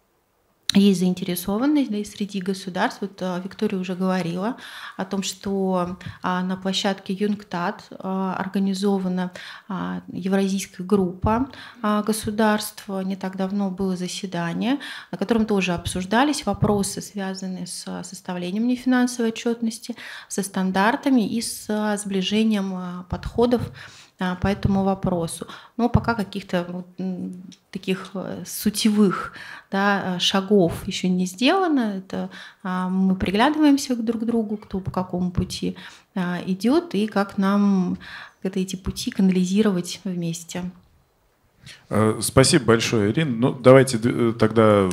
есть заинтересованность да, и среди государств. Вот э, Виктория уже говорила о том, что а, на площадке Юнгтат э, организована а, евразийская группа а, государств. Не так давно было заседание, на котором тоже обсуждались вопросы, связанные с э, составлением нефинансовой отчетности, со стандартами и с сближением подходов а, по этому вопросу. Но пока каких-то таких э, сутевых да, э, шагов еще не сделано. Это а, мы приглядываемся друг к другу, кто по какому пути а, идет и как нам это, эти пути канализировать вместе. Э, спасибо большое, Ирин. Ну, давайте э, тогда,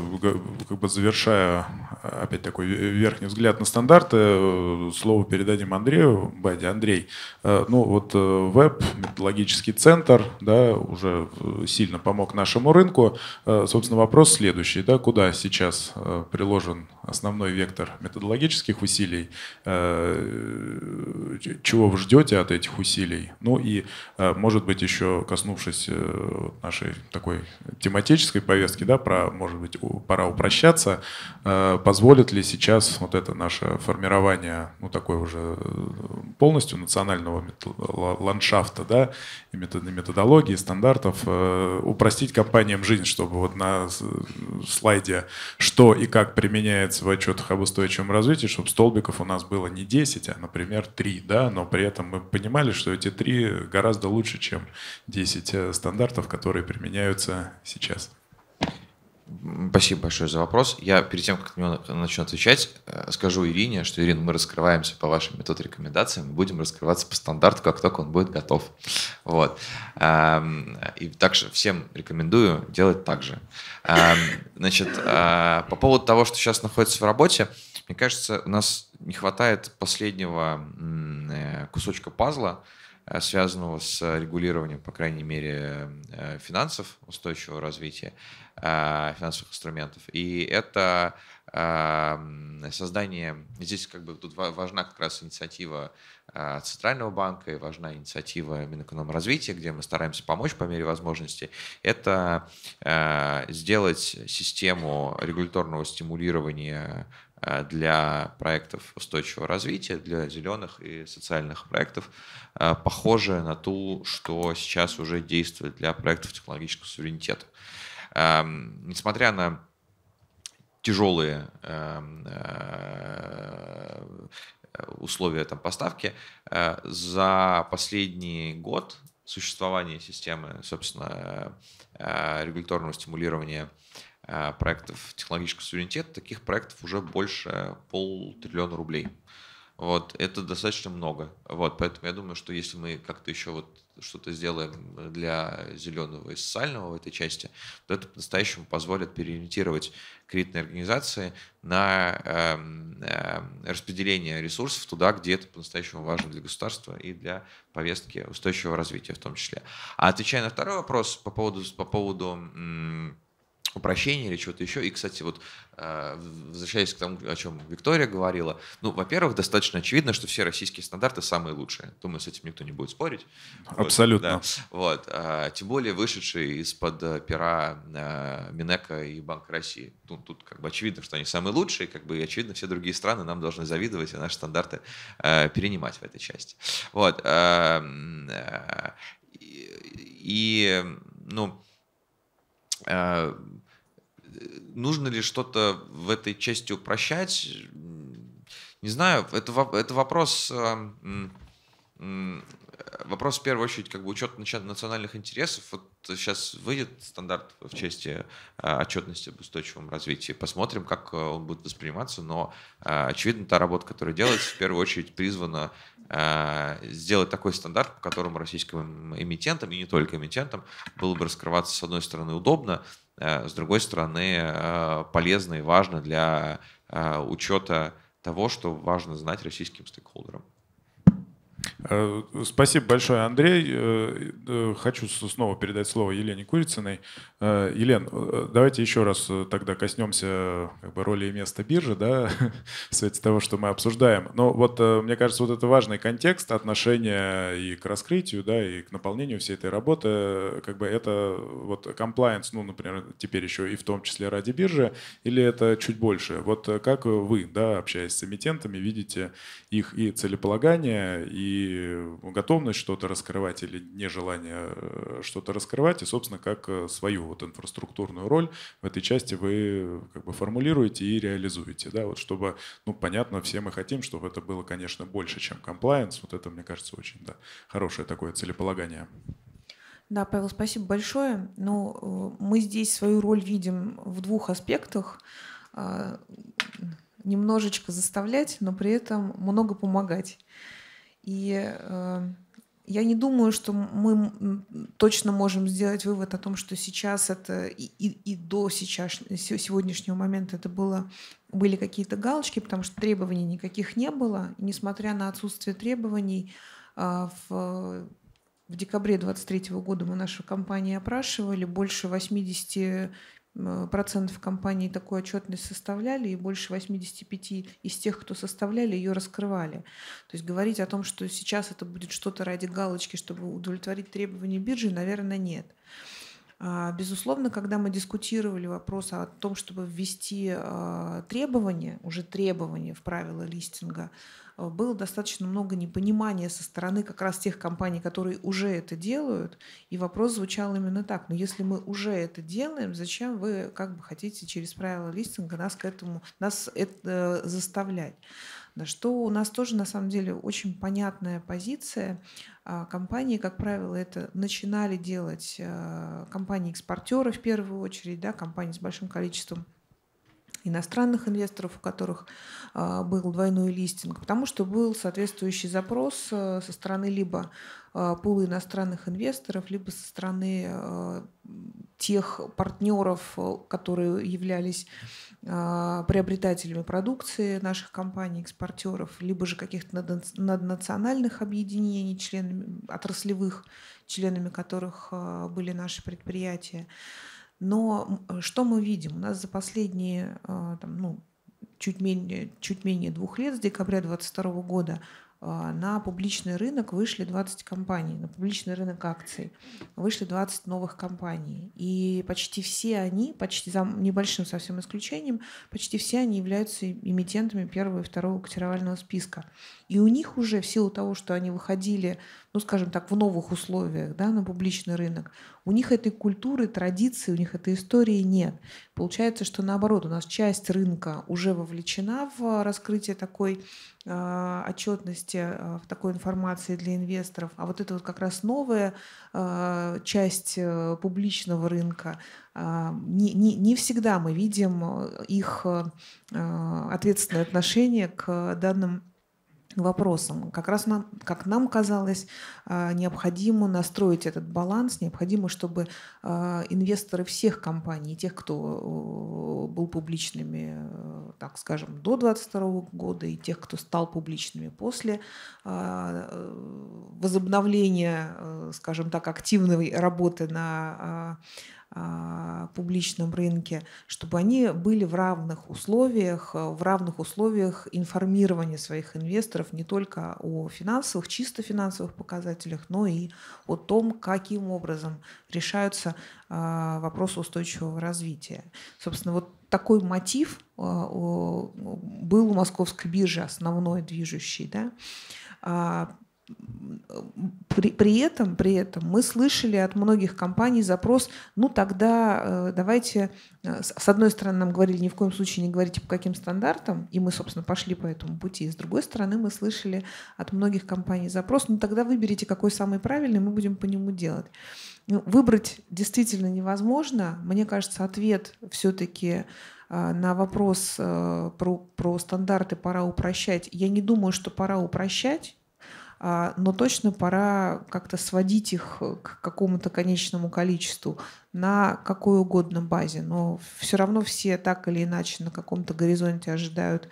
как бы завершая э, опять такой верхний взгляд на стандарты, слово передадим Андрею Баде. Андрей, ну вот веб, методологический центр, да, уже сильно помог нашему рынку. Собственно, вопрос следующий, да, куда сейчас приложен основной вектор методологических усилий, э, чего вы ждете от этих усилий. Ну и, э, может быть, еще коснувшись э, нашей такой тематической повестки, да, про, может быть, пора упрощаться, позволит ли сейчас вот это наше формирование, ну, такое уже полностью национального ландшафта, да, и методологии, стандартов, упростить компаниям жизнь, чтобы вот на слайде что и как применяется в отчетах об устойчивом развитии, чтобы столбиков у нас было не 10, а, например, 3, да, но при этом мы понимали, что эти 3 гораздо лучше, чем 10 э, стандартов, которые применяются сейчас. Спасибо большое за вопрос. Я перед тем, как на него начну отвечать, э, скажу Ирине, что, Ирина, мы раскрываемся по вашим метод рекомендациям мы будем раскрываться по стандарту, как только он будет готов. Вот. Эм, и также всем рекомендую делать так же. Эм, значит, э, по поводу того, что сейчас находится в работе, мне кажется, у нас не хватает последнего э, кусочка пазла, связанного с регулированием, по крайней мере, финансов устойчивого развития. Э, финансовых инструментов. И это эм, создание, здесь как бы тут важна как раз инициатива э, Центрального банка и важна инициатива Минэкономразвития, где мы стараемся помочь по мере возможности, это э, сделать систему регуляторного стимулирования для проектов устойчивого развития, для зеленых и социальных проектов, похожая на ту, что сейчас уже действует для проектов технологического суверенитета. Эм, несмотря на тяжелые эм, э, условия там, поставки, э, за последний год существования системы, собственно, э, регуляторного стимулирования проектов технологического суверенитета, таких проектов уже больше полтриллиона рублей. Вот, это достаточно много. Вот, поэтому я думаю, что если мы как-то еще вот что-то сделаем для зеленого и социального в этой части, то это по-настоящему позволит переориентировать кредитные организации на э, э, распределение ресурсов туда, где это по-настоящему важно для государства и для повестки устойчивого развития в том числе. А отвечая на второй вопрос по поводу, по поводу упрощения или чего-то еще. И, кстати, вот э, возвращаясь к тому, о чем Виктория говорила, ну, во-первых, достаточно очевидно, что все российские стандарты самые лучшие. Думаю, с этим никто не будет спорить. Абсолютно. Вот, да. вот. А, тем более вышедшие из-под э, пера э, Минека и Банк России. Ну, тут как бы очевидно, что они самые лучшие, как бы и очевидно, все другие страны нам должны завидовать и наши стандарты перенимать в этой части. Вот. Эм, и, ну, Э, нужно ли что-то в этой части упрощать? Не знаю, это, это вопрос э, вопрос в первую очередь как бы учет национальных интересов. Вот сейчас выйдет стандарт в части а, отчетности об устойчивом развитии. Посмотрим, как э, он будет восприниматься, но а, очевидно, та работа, которая делается, в первую очередь призвана а, сделать такой стандарт, по которому российским эмитентам, и не только эмитентам, было бы раскрываться, с одной стороны, удобно, с другой стороны, полезно и важно для учета того, что важно знать российским стейкхолдерам. Э, спасибо большое, Андрей. Э, э, хочу снова передать слово Елене Курицыной. Елен, давайте еще раз тогда коснемся как бы, роли и места биржи, да, в свете того, что мы обсуждаем. Но вот, мне кажется, вот это важный контекст отношения и к раскрытию, да, и к наполнению всей этой работы, как бы это вот compliance, ну, например, теперь еще и в том числе ради биржи, или это чуть больше? Вот как вы, да, общаясь с эмитентами, видите их и целеполагание, и и готовность что-то раскрывать или нежелание э, что-то раскрывать, и, собственно, как э, свою вот инфраструктурную роль в этой части вы как бы формулируете и реализуете, да, вот чтобы, ну, понятно, все мы хотим, чтобы это было, конечно, больше, чем compliance, вот это, мне кажется, очень, да, хорошее такое целеполагание. Да, Павел, спасибо большое. Ну, э, мы здесь свою роль видим в двух аспектах. Немножечко заставлять, но при этом много помогать. И э, я не думаю, что мы точно можем сделать вывод о том, что сейчас это и, и, и до сейчас, сегодняшнего момента это было, были какие-то галочки, потому что требований никаких не было. И несмотря на отсутствие требований, а, в, в декабре 2023 года мы нашу компанию опрашивали, больше 85 Э, процентов компаний такую отчетность составляли, и больше 85 из тех, кто составляли, ее раскрывали. То есть говорить о том, что сейчас это будет что-то ради галочки, чтобы удовлетворить требования биржи, наверное, нет. А, безусловно, когда мы дискутировали вопрос о том, чтобы ввести а, требования, уже требования в правила листинга, Э, было достаточно много непонимания со стороны как раз тех компаний, которые уже это делают. И вопрос звучал именно так. Но «Ну, если мы уже это делаем, зачем вы как бы хотите через правила листинга нас к этому, нас это заставлять? Да, что у нас тоже на самом деле очень понятная позиция. А, компании, как правило, это начинали делать э, компании-экспортеры в первую очередь, да, компании с большим количеством иностранных инвесторов, у которых а, был двойной листинг, потому что был соответствующий запрос э, со стороны либо а, пула иностранных инвесторов, либо со стороны а, тех партнеров, э, которые являлись приобретателями продукции наших компаний, экспортеров, либо же каких-то наднациональных объединений, членами, отраслевых, членами которых были наши предприятия. Но что мы видим? У нас за последние а, там, ну, чуть, менее, чуть менее двух лет, с декабря 2022 года, а, на публичный рынок вышли 20 компаний, на публичный рынок акций вышли 20 новых компаний. И почти все они, почти за небольшим совсем исключением, почти все они являются эмитентами первого и второго котировального списка. И у них уже в силу того, что они выходили, ну скажем так, в новых условиях да, на публичный рынок, у них этой культуры, традиции, у них этой истории нет. Получается, что наоборот, у нас часть рынка уже вовлечена в раскрытие такой э, отчетности, э, в такой информации для инвесторов. А вот это вот как раз новая а, э, часть публичного рынка, не, не, не всегда мы видим их ответственное отношение к данным вопросам. Как раз нам, как нам казалось, а, необходимо настроить этот баланс, необходимо, чтобы а, инвесторы всех компаний, тех, кто э, был публичными, э, так скажем, до 2022 года, и тех, кто стал публичными после а, э, возобновления, скажем так, активной работы на а, публичном рынке, чтобы они были в равных условиях, э, в равных условиях информирования своих инвесторов не только о финансовых, чисто финансовых показателях, но и о том, каким образом решаются а, вопросы устойчивого развития. Собственно, вот такой мотив а, был у московской биржи основной движущий. Да? при, при этом, при этом мы слышали от многих компаний запрос, ну тогда э, давайте, э, с одной стороны нам говорили ни в коем случае не говорите по каким стандартам, и мы, собственно, пошли по этому пути, с другой стороны мы слышали от многих компаний запрос, ну тогда выберите, какой самый правильный, мы будем по нему делать. Ну, выбрать действительно невозможно. Мне кажется, ответ все-таки э, на вопрос э, про, про стандарты пора упрощать. Я не думаю, что пора упрощать. А, но точно пора как-то сводить их э, к какому-то конечному количеству на какой угодно базе. Но все равно все так или иначе на каком-то горизонте ожидают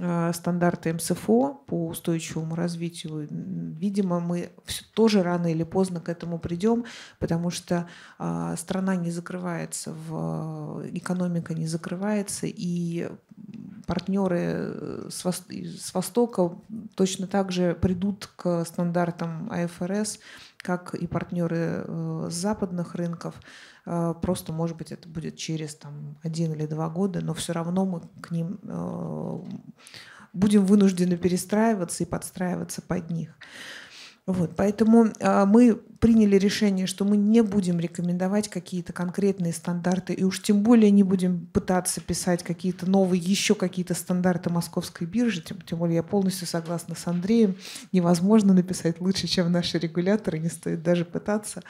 а, стандарты МСФО по устойчивому развитию. Видимо, мы все тоже рано или поздно к этому придем, потому что а, страна не закрывается, в, э, экономика не закрывается, и партнеры э, с Востока точно так же придут к стандартам АФРС, как и партнеры э, с западных рынков. Э, просто, может быть, это будет через там, один или два года, но все равно мы к ним будем вынуждены перестраиваться и подстраиваться под них. Вот, поэтому э, мы приняли решение, что мы не будем рекомендовать какие-то конкретные стандарты, и уж тем более не будем пытаться писать какие-то новые, еще какие-то стандарты московской биржи, тем, тем более я полностью согласна с Андреем, невозможно написать лучше, чем наши регуляторы, не стоит даже пытаться.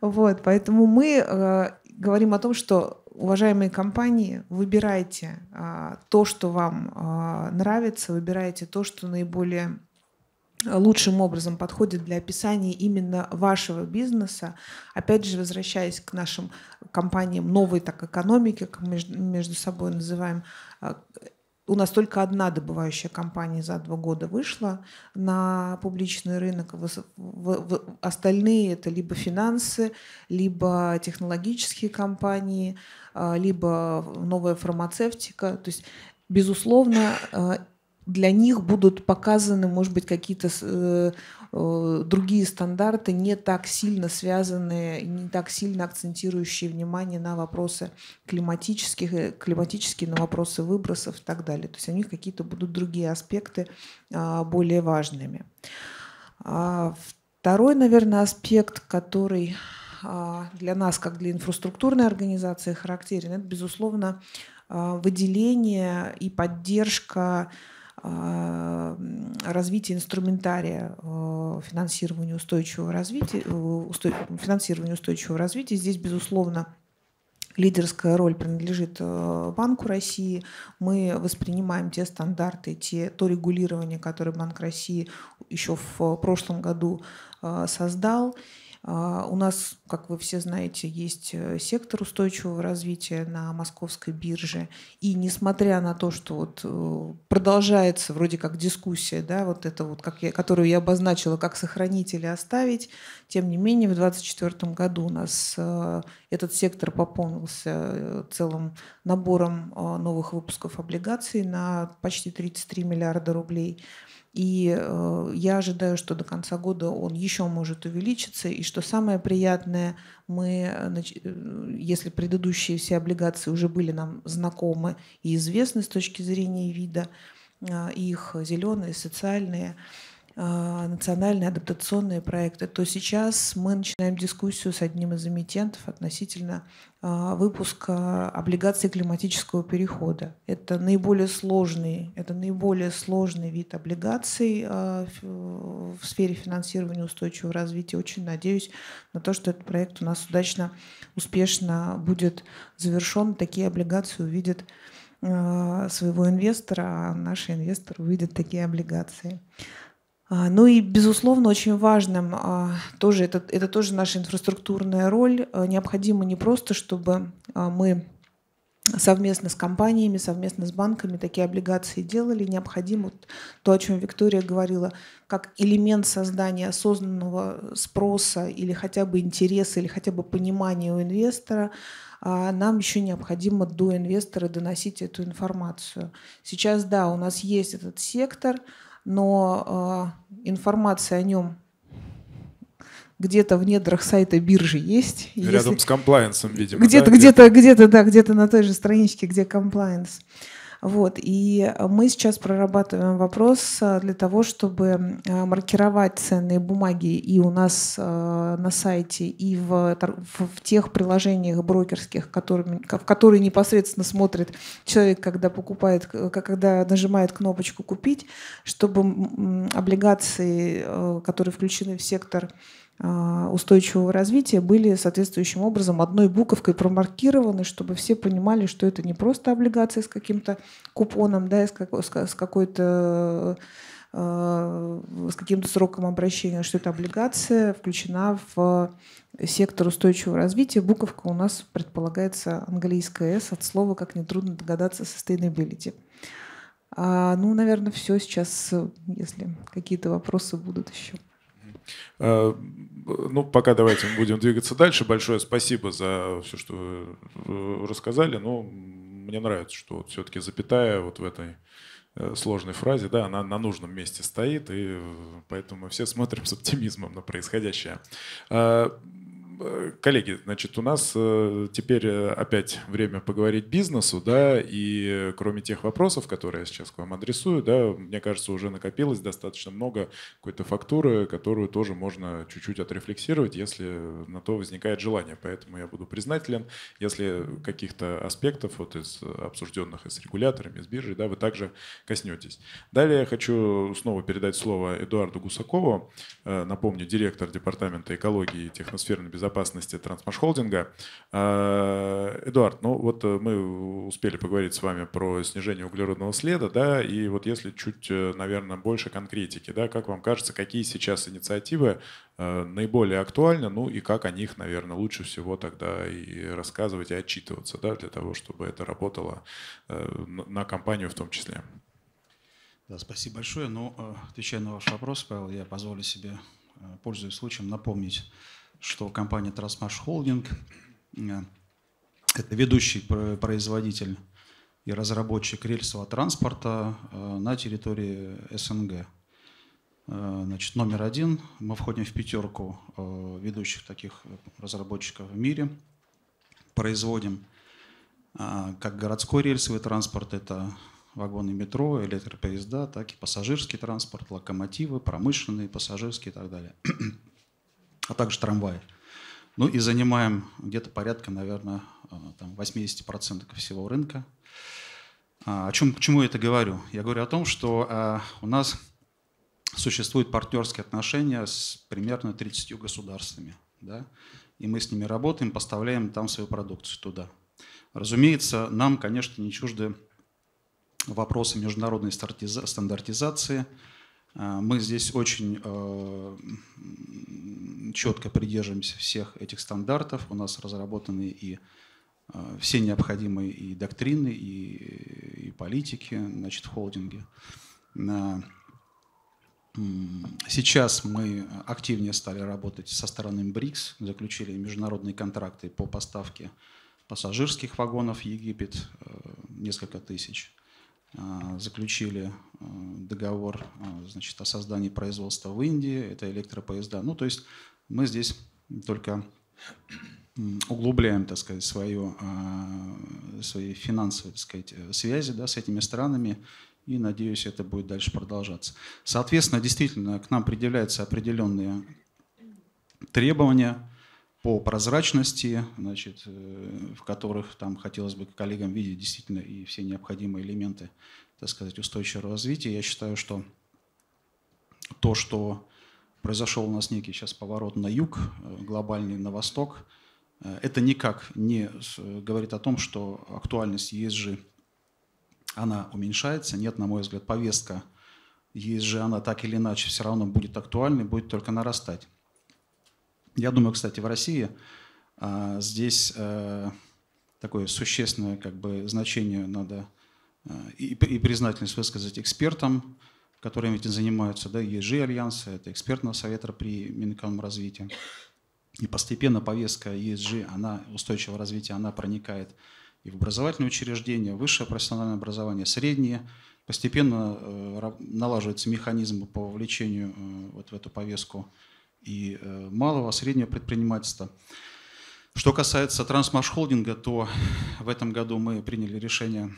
Вот, поэтому мы э, говорим о том, что уважаемые компании, выбирайте а, то, что вам а, нравится, выбирайте то, что наиболее лучшим образом подходит для описания именно вашего бизнеса. Опять же, возвращаясь к нашим компаниям новой так экономики, как между, между собой называем, э, у нас только одна добывающая компания за два года вышла на публичный рынок. Остальные это либо финансы, либо технологические компании, э, либо новая фармацевтика. То есть, безусловно, э, для них будут показаны, может быть, какие-то э, э, другие стандарты, не так сильно связанные, не так сильно акцентирующие внимание на вопросы климатических, э, климатические, на вопросы выбросов и так далее. То есть у них какие-то будут другие аспекты а, более важными. А, второй, наверное, аспект, который а, для нас, как для инфраструктурной организации, характерен, это, безусловно, выделение и поддержка Э, развития инструментария э, финансирования устойчивого развития, э, устой, финансирования устойчивого развития. Здесь, безусловно, лидерская роль принадлежит Банку России. Мы воспринимаем те стандарты, те, то регулирование, которое Банк России еще в прошлом году создал. А, у нас, как вы все знаете, есть э, сектор устойчивого развития на московской бирже. И несмотря на то, что вот э, продолжается вроде как дискуссия, да, вот это вот, как я, которую я обозначила, как сохранить или оставить, тем не менее в 2024 году у нас э, этот сектор пополнился целым набором новых выпусков облигаций на почти 33 миллиарда рублей. И э, я ожидаю, что до конца года он еще может увеличиться. И что самое приятное, мы, э, э, если предыдущие все облигации уже были нам знакомы и известны с точки зрения вида, э, их зеленые, социальные, э, а, национальные адаптационные проекты, то сейчас мы начинаем дискуссию с одним из эмитентов относительно а, выпуска облигаций климатического перехода. Это наиболее сложный, это наиболее сложный вид облигаций а, в сфере финансирования устойчивого развития. Очень надеюсь на то, что этот проект у нас удачно, успешно будет завершен. Такие облигации увидят своего инвестора, а наши инвесторы увидят такие облигации. А, ну и, безусловно, очень важным а, тоже, это, это тоже наша инфраструктурная роль. А, необходимо не просто, чтобы мы совместно с компаниями, совместно с банками такие облигации делали. Необходимо то, о чем Виктория говорила, как элемент создания осознанного спроса или хотя бы интереса, или хотя бы понимания у инвестора, нам еще необходимо до инвестора доносить эту информацию. Сейчас, да, у нас есть этот сектор – но э, информация о нем где-то в недрах сайта биржи есть. Рядом если... с комплайенсом, видимо. Где-то, да? где-то, где-то, да, где-то на той же страничке, где комплайенс. Compliance вот. И мы сейчас прорабатываем вопрос э, для того, чтобы э, маркировать ценные бумаги и у нас э, на сайте, и в, в тех приложениях брокерских, которыми, в которые непосредственно смотрит человек, когда покупает, когда нажимает кнопочку «Купить», чтобы облигации, которые включены в сектор а, устойчивого развития были соответствующим образом одной буковкой промаркированы, чтобы все понимали, что это не просто облигации с каким-то купоном, да, с, как, с какой-то а, с каким-то сроком обращения, что эта облигация включена в сектор устойчивого развития. Буковка у нас предполагается английская S от слова, как нетрудно догадаться, sustainability. А, ну, наверное, все сейчас, если какие-то вопросы будут еще. Э, ну, пока давайте будем двигаться дальше. Большое спасибо за все, что вы э, рассказали. Но ну, мне нравится, что все-таки запятая вот в этой э, сложной фразе, да, она на нужном месте стоит, и поэтому мы все смотрим с оптимизмом на происходящее. Э, коллеги, значит, у нас э, теперь э, опять время поговорить бизнесу, да, и кроме тех вопросов, которые я сейчас к вам адресую, да, мне кажется, уже накопилось достаточно много какой-то фактуры, которую тоже можно чуть-чуть отрефлексировать, если на то возникает желание. Поэтому я буду признателен, если каких-то аспектов вот из обсужденных и с регуляторами, и с биржей, да, вы также коснетесь. Далее я хочу снова передать слово Эдуарду Гусакову, напомню, директор Департамента экологии и техносферной безопасности безопасности Трансмашхолдинга. Э, Эдуард, ну вот э, мы успели поговорить с вами про снижение углеродного следа, да, и вот если чуть, э, наверное, больше конкретики, да, как вам кажется, какие сейчас инициативы наиболее актуальны, ну и как о них, наверное, лучше всего тогда и рассказывать, и отчитываться, да, для того, чтобы это работало на компанию в том числе. Да, спасибо большое. Но ну, отвечая на ваш вопрос, Павел, я позволю себе, пользуясь случаем, напомнить что компания Трансмаш Холдинг – это ведущий производитель и разработчик рельсового транспорта э, на территории СНГ. Э, значит, номер один. Мы входим в пятерку э, ведущих таких разработчиков в мире. Производим как городской рельсовый транспорт, это вагоны метро, электропоезда, так и пассажирский транспорт, локомотивы, промышленные, пассажирские и так далее а также трамваи. Ну и занимаем где-то порядка, наверное, э, там 80% всего рынка. А, о чем, к чему я это говорю? Я говорю о том, что э, у нас существуют партнерские отношения с примерно 30 государствами. Да? И мы с ними работаем, поставляем там свою продукцию туда. Разумеется, нам, конечно, не чужды вопросы международной стандартизации, Э, мы здесь очень э, четко придерживаемся всех этих стандартов. У нас разработаны и э, все необходимые и доктрины, и, и политики значит, в холдинге. Сейчас мы активнее стали работать со стороны БРИКС, заключили международные контракты по поставке пассажирских вагонов в Египет, несколько тысяч – Э, заключили э, договор э, значит, о создании производства в Индии, это электропоезда. Ну, то есть мы здесь только углубляем, так сказать, свою свои финансовые так сказать, связи да, с этими странами, и, надеюсь, это будет дальше продолжаться. Соответственно, действительно, к нам предъявляются определенные требования, по прозрачности, значит, э, в которых там хотелось бы коллегам видеть действительно и все необходимые элементы, так сказать, устойчивого развития. Я считаю, что то, что произошел у нас некий сейчас поворот на юг, э, глобальный на восток, э, это никак не говорит о том, что актуальность ESG, она уменьшается. Нет, на мой взгляд, повестка ESG, она так или иначе все равно будет актуальной, будет только нарастать. Я думаю, кстати, в России а, здесь э, такое существенное как бы, значение надо э, и, признательность высказать экспертам, которыми этим занимаются, да, ежи Альянс это экспертного совета при Минэкономразвитии. И постепенно повестка ESG, она, устойчивого развития, она проникает и в образовательные учреждения, высшее профессиональное образование, среднее. Постепенно э, налаживаются механизмы по вовлечению вот в эту повестку и э, малого, среднего предпринимательства. Что касается трансмаш-холдинга, то в этом году мы приняли решение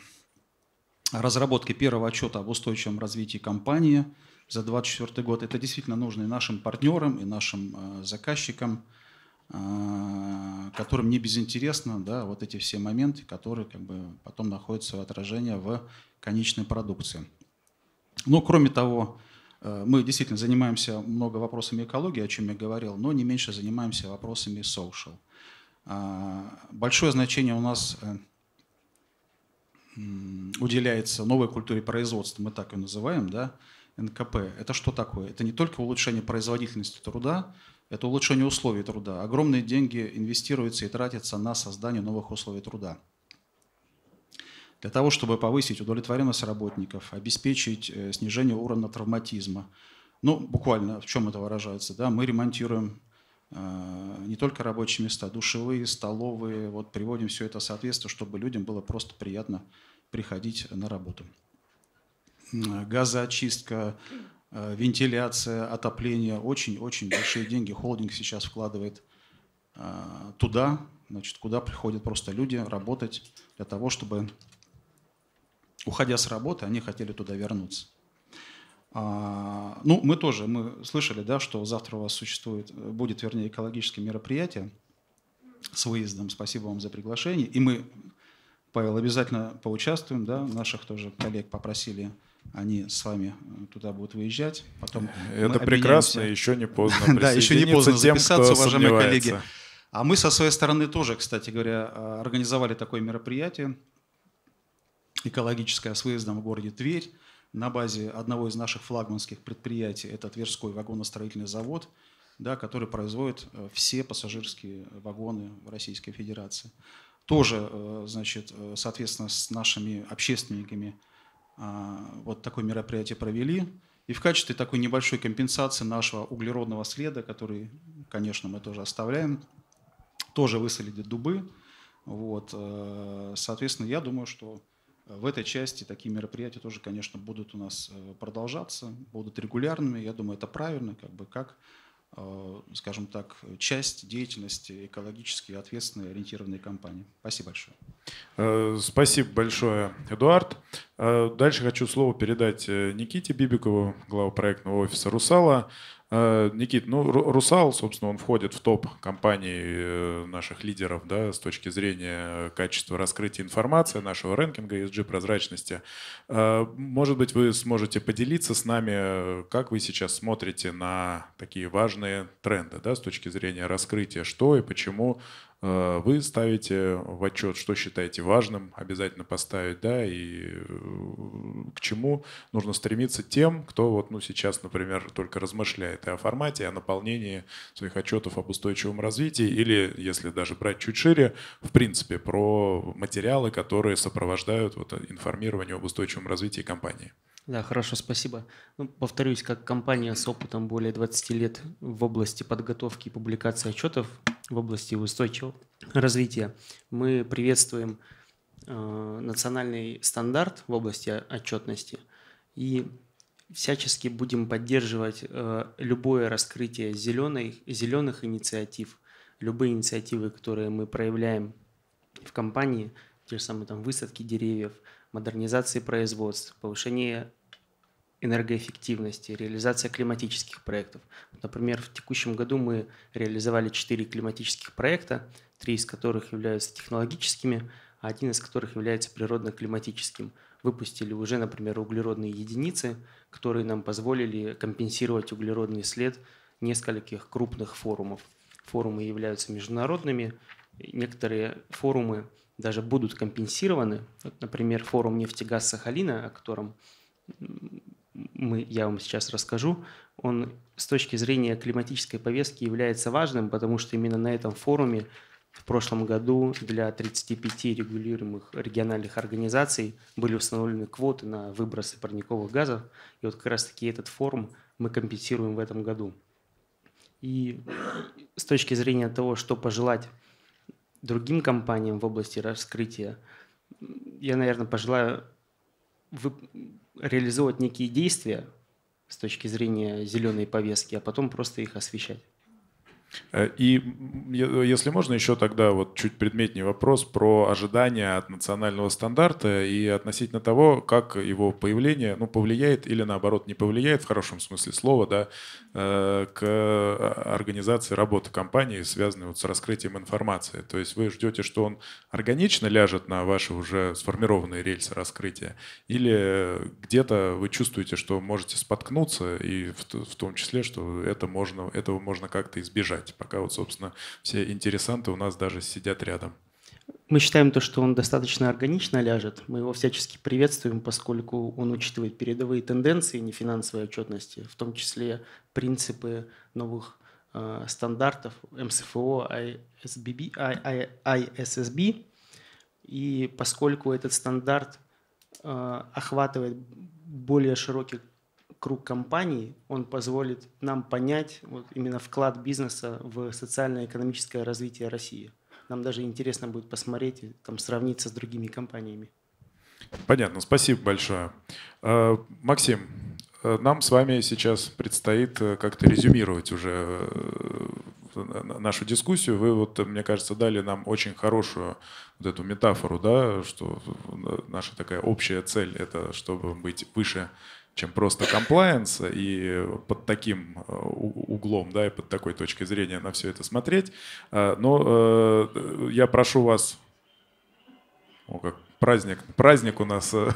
о разработке первого отчета об устойчивом развитии компании за 2024 год. Это действительно нужно и нашим партнерам, и нашим э, заказчикам, э, которым не безинтересно да, вот эти все моменты, которые как бы, потом находят свое отражение в конечной продукции. Но ну, кроме того, Э, мы действительно занимаемся много вопросами экологии, о чем я говорил, но не меньше занимаемся вопросами social. А, большое значение у нас э, уделяется новой культуре производства, мы так ее называем, да, НКП. Это что такое? Это не только улучшение производительности труда, это улучшение условий труда. Огромные деньги инвестируются и тратятся на создание новых условий труда – для того, чтобы повысить удовлетворенность работников, обеспечить э, снижение уровня травматизма. Ну, буквально, в чем это выражается? Да? Мы ремонтируем э, не только рабочие места, душевые, столовые. Вот приводим все это в соответствие, чтобы людям было просто приятно приходить на работу. Газоочистка, э, вентиляция, отопление. Очень-очень большие деньги холдинг сейчас вкладывает туда, значит, куда приходят просто люди работать для того, чтобы уходя с работы, они хотели туда вернуться. А, ну, мы тоже, мы слышали, да, что завтра у вас существует, э, будет, вернее, экологическое мероприятие с выездом. Спасибо вам за приглашение. И мы, Павел, обязательно поучаствуем, да, наших тоже коллег попросили они с вами э, туда будут выезжать. Потом э, Это прекрасно, еще не поздно Да, еще не поздно записаться, уважаемые коллеги. А мы со своей стороны тоже, кстати говоря, организовали такое мероприятие экологическая с выездом в городе Тверь на базе одного из наших флагманских предприятий, это Тверской вагоностроительный завод, да, который производит э, все пассажирские вагоны в Российской Федерации. Тоже, э, значит, э, соответственно, с нашими общественниками а, вот такое мероприятие провели. И в качестве такой небольшой компенсации нашего углеродного следа, который, конечно, мы тоже оставляем, тоже высадили дубы. Вот. Соответственно, я думаю, что в этой части такие мероприятия тоже, конечно, будут у нас э, продолжаться, будут регулярными. Я думаю, это правильно, как бы как, э, скажем так, часть деятельности экологически ответственной ориентированной компании. Спасибо большое. Э, спасибо большое, Эдуард. Дальше хочу слово передать Никите Бибикову, главу проектного офиса «Русала». Э, Никит, ну Русал, собственно, он входит в топ компаний э, наших лидеров да, с точки зрения качества раскрытия информации, нашего рэнкинга ESG прозрачности. Э, может быть, вы сможете поделиться с нами, как вы сейчас смотрите на такие важные тренды да, с точки зрения раскрытия, что и почему Э, вы ставите в отчет, что считаете важным, обязательно поставить, да, и э, к чему нужно стремиться тем, кто вот, ну, сейчас, например, только размышляет и о формате, и о наполнении своих отчетов об устойчивом развитии, или, если даже брать чуть шире, в принципе, про материалы, которые сопровождают вот информирование об устойчивом развитии компании. Да, хорошо, спасибо. Ну, повторюсь, как компания с опытом более 20 лет в области подготовки и публикации отчетов, в области устойчивого развития. Мы приветствуем э, национальный стандарт в области отчетности и всячески будем поддерживать э, любое раскрытие зеленых, зеленых инициатив, любые инициативы, которые мы проявляем в компании, те же самые там, высадки деревьев, модернизации производств, повышение энергоэффективности, реализация климатических проектов. Например, в текущем году мы реализовали 4 климатических проекта, три из которых являются технологическими, а один из которых является природно-климатическим. Выпустили уже, например, углеродные единицы, которые нам позволили компенсировать углеродный след нескольких крупных форумов. Форумы являются международными, некоторые форумы даже будут компенсированы. Вот, например, форум «Нефтегаз Сахалина», о котором мы, я вам сейчас расскажу, он с точки зрения климатической повестки является важным, потому что именно на этом форуме в прошлом году для 35 регулируемых региональных организаций были установлены квоты на выбросы парниковых газов. И вот как раз-таки этот форум мы компенсируем в этом году. И с точки зрения того, что пожелать другим компаниям в области раскрытия, я, наверное, пожелаю реализовывать некие действия с точки зрения зеленой повестки, а потом просто их освещать. Э, и э, если можно, еще тогда вот чуть предметнее вопрос про ожидания от национального стандарта и относительно того, как его появление ну, повлияет или наоборот не повлияет в хорошем смысле слова да, э, к организации работы компании, связанной вот с раскрытием информации. То есть вы ждете, что он органично ляжет на ваши уже сформированные рельсы раскрытия или где-то вы чувствуете, что можете споткнуться и в том числе, что это можно, этого можно как-то избежать? карте. Пока вот, собственно, все интересанты у нас даже сидят рядом. Мы считаем то, что он достаточно органично ляжет. Мы его всячески приветствуем, поскольку он учитывает передовые тенденции нефинансовой отчетности, в том числе принципы новых э, стандартов МСФО, ISBB, ISSB. И поскольку этот стандарт э, охватывает более широкий круг компаний, он позволит нам понять вот именно вклад бизнеса в социально-экономическое развитие России. Нам даже интересно будет посмотреть, там, сравниться с другими компаниями. Понятно, спасибо большое. Э, Максим, э, нам с вами сейчас предстоит э, как-то резюмировать уже нашу дискуссию. Вы, вот, мне кажется, дали нам очень хорошую вот эту метафору, да, что наша такая общая цель – это чтобы быть выше чем просто комплайенс, и под таким э, углом, да, и под такой точкой зрения на все это смотреть. Э, но э, я прошу вас... О, как праздник, праздник у нас э,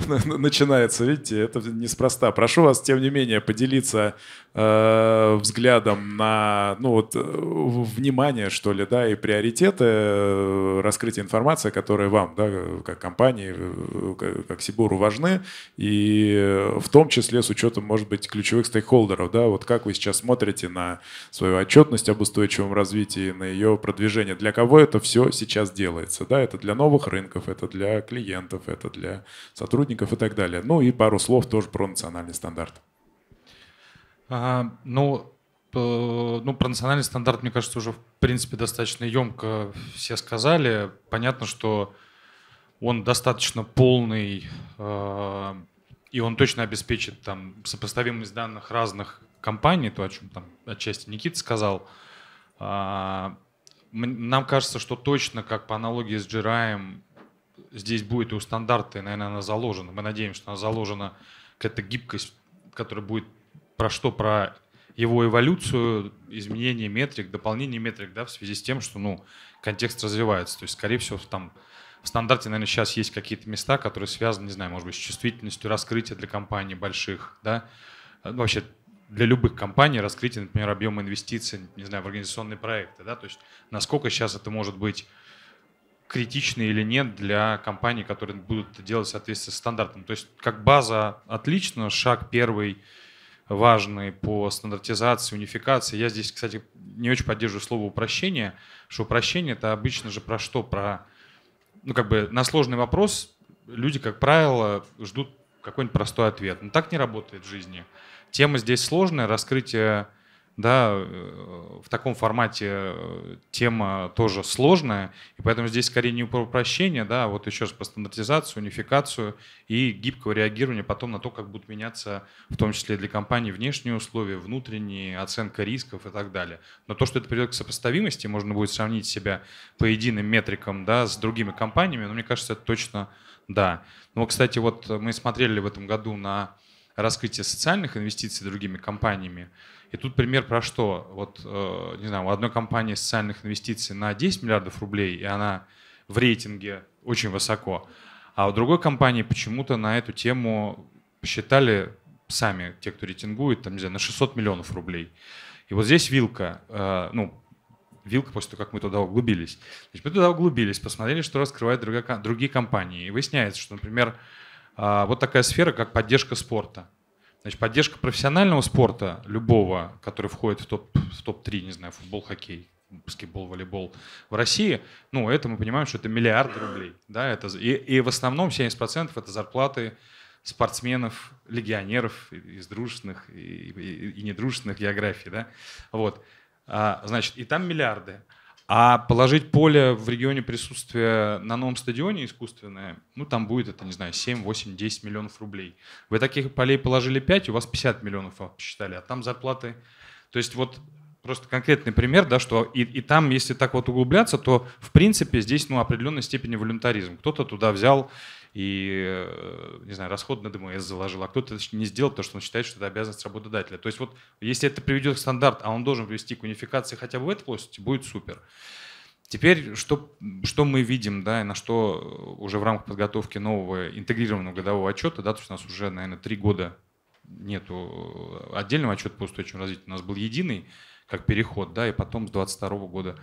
начинается, видите, это неспроста. Прошу вас, тем не менее, поделиться э, взглядом на, ну вот, э, внимание, что ли, да, и приоритеты э, раскрытия информации, которые вам, да, как компании, э, как Сибуру важны, и в том числе с учетом, может быть, ключевых стейкхолдеров, да, вот как вы сейчас смотрите на свою отчетность об устойчивом развитии, на ее продвижение, для кого это все сейчас делается, да, это для новых рынков, это для клиентов, это для сотрудников и так далее. Ну и пару слов тоже про национальный стандарт. А, ну, ну, про национальный стандарт, мне кажется, уже в принципе достаточно емко все сказали. Понятно, что он достаточно полный, э, и он точно обеспечит там сопоставимость данных разных компаний, то, о чем там отчасти Никита сказал. Э, нам кажется, что точно, как по аналогии с Джираем, здесь будет и у стандарта, и, наверное, она заложена. Мы надеемся, что она заложена какая-то гибкость, которая будет про что? Про его эволюцию, изменение метрик, дополнение метрик, да, в связи с тем, что, ну, контекст развивается. То есть, скорее всего, там в стандарте, наверное, сейчас есть какие-то места, которые связаны, не знаю, может быть, с чувствительностью раскрытия для компаний больших, да, ну, вообще для любых компаний раскрытие, например, объема инвестиций, не знаю, в организационные проекты, да, то есть насколько сейчас это может быть критичны или нет для компаний, которые будут это делать в соответствии с стандартом. То есть как база отлично, шаг первый важный по стандартизации, унификации. Я здесь, кстати, не очень поддерживаю слово упрощение, что упрощение это обычно же про что? Про, ну как бы на сложный вопрос люди, как правило, ждут какой-нибудь простой ответ. Но «Ну, так не работает в жизни. Тема здесь сложная, раскрытие да, э, в таком формате э, тема тоже сложная, и поэтому здесь скорее не про упрощение, да, а вот еще раз про стандартизацию, унификацию и гибкого реагирования потом на то, как будут меняться, в том числе для компании, внешние условия, внутренние, оценка рисков и так далее. Но то, что это приведет к сопоставимости, можно будет сравнить себя по единым метрикам, да, с другими компаниями, но мне кажется, это точно да. Но, ну, кстати, вот мы смотрели в этом году на раскрытие социальных инвестиций другими компаниями, и тут пример про что? Вот, э, не знаю, у одной компании социальных инвестиций на 10 миллиардов рублей, и она в рейтинге очень высоко. А у другой компании почему-то на эту тему посчитали сами те, кто рейтингует, там, не знаю, на 600 миллионов рублей. И вот здесь вилка, э, ну, вилка после того, как мы туда углубились. Значит, мы туда углубились, посмотрели, что раскрывают другие, другие компании. И выясняется, что, например, э, вот такая сфера, как поддержка спорта – Значит, поддержка профессионального спорта, любого, который входит в топ, в топ-3, не знаю, футбол, хоккей, баскетбол, волейбол в России, ну, это мы понимаем, что это миллиарды рублей. Да, это, и, и в основном 70% это зарплаты спортсменов, легионеров из дружественных и, и, и недружественных географий. Да? Вот. А, значит, и там миллиарды. А положить поле в регионе присутствия на новом стадионе искусственное, ну там будет это, не знаю, 7, 8, 10 миллионов рублей. Вы таких полей положили 5, у вас 50 миллионов посчитали, а там зарплаты. То есть вот просто конкретный пример, да, что и, и там, если так вот углубляться, то в принципе здесь ну, определенной степени волюнтаризм. Кто-то туда взял и, э, не знаю, расход на ДМС заложил, а кто-то не сделал то, что он считает, что это обязанность работодателя. То есть вот если это приведет к стандарту, а он должен привести к унификации хотя бы в этой плоскости, будет супер. Теперь, что, что мы видим, да, и на что уже в рамках подготовки нового интегрированного годового отчета, да, то есть у нас уже, наверное, три года нету отдельного отчета по устойчивому развитию, у нас был единый, как переход, да, и потом с 22 года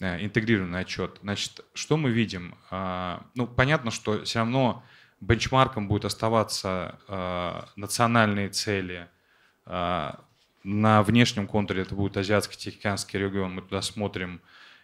Э, интегрированный отчет. Значит, что мы видим? А, ну, понятно, что все равно бенчмарком будет оставаться а, национальные цели. А, на внешнем контуре это будет Азиатско-Тихоокеанский регион. Мы туда смотрим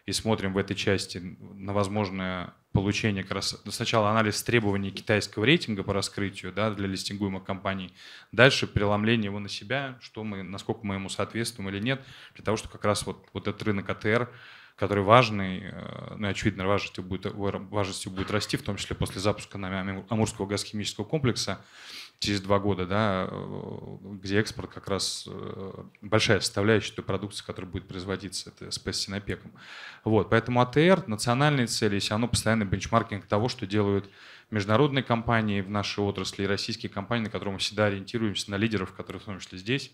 и смотрим в этой части на возможное получение как раз сначала анализ требований китайского рейтинга по раскрытию да, для листингуемых компаний, дальше преломление его на себя, что мы, насколько мы ему соответствуем или нет, для того, чтобы как раз вот, вот этот рынок АТР который важный, э, ну, очевидно, важностью будет, важностью будет расти, в том числе после запуска нами Амурского газохимического комплекса через два года, да, э, где экспорт как раз э, большая составляющая той продукции, которая будет производиться, это с пессинопеком. Вот, поэтому АТР, национальные цели, если оно постоянный бенчмаркинг того, что делают международные компании в нашей отрасли и российские компании, на которые мы всегда ориентируемся, на лидеров, которые в том числе здесь,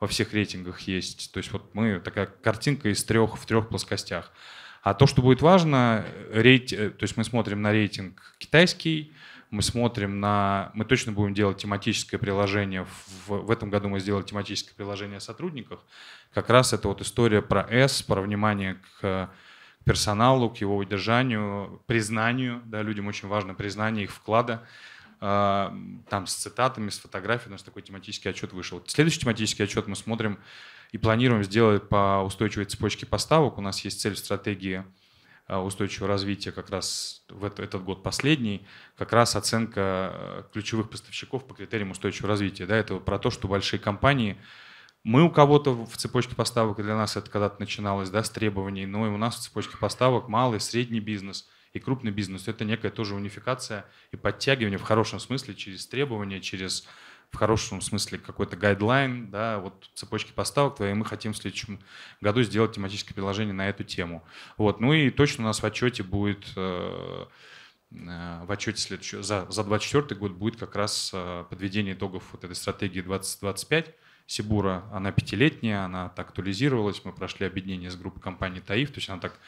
во всех рейтингах есть. То есть вот мы такая картинка из трех в трех плоскостях. А то, что будет важно, э, рейт, э, то есть мы смотрим на рейтинг китайский, мы смотрим на... Мы точно будем делать тематическое приложение. В, в этом году мы сделали тематическое приложение о сотрудниках. Как раз это вот история про S, про внимание э, к персоналу, к его удержанию, признанию. Да, людям очень важно признание их вклада. А, там с цитатами, с фотографией. У нас такой тематический отчет вышел. Следующий тематический отчет мы смотрим и планируем сделать по устойчивой цепочке поставок. У нас есть цель в стратегии а, устойчивого развития как раз в этот год последний, как раз оценка э, ключевых поставщиков по критериям устойчивого развития. Да, это про то, что большие компании, мы у кого-то в цепочке поставок, для нас это когда-то начиналось да, с требований, но и у нас в цепочке поставок малый, средний бизнес – и крупный бизнес. Это некая тоже унификация и подтягивание в хорошем смысле через требования, через в хорошем смысле какой-то гайдлайн, да, вот цепочки поставок твои, мы хотим в следующем году сделать тематическое приложение на эту тему. Вот, ну и точно у нас в отчете будет э, э, в отчете следующего, за, за 2024 год будет как раз э, подведение итогов вот этой стратегии 2025. Сибура, она пятилетняя, она так актуализировалась, мы прошли объединение с группой компании ТАИФ, то есть она так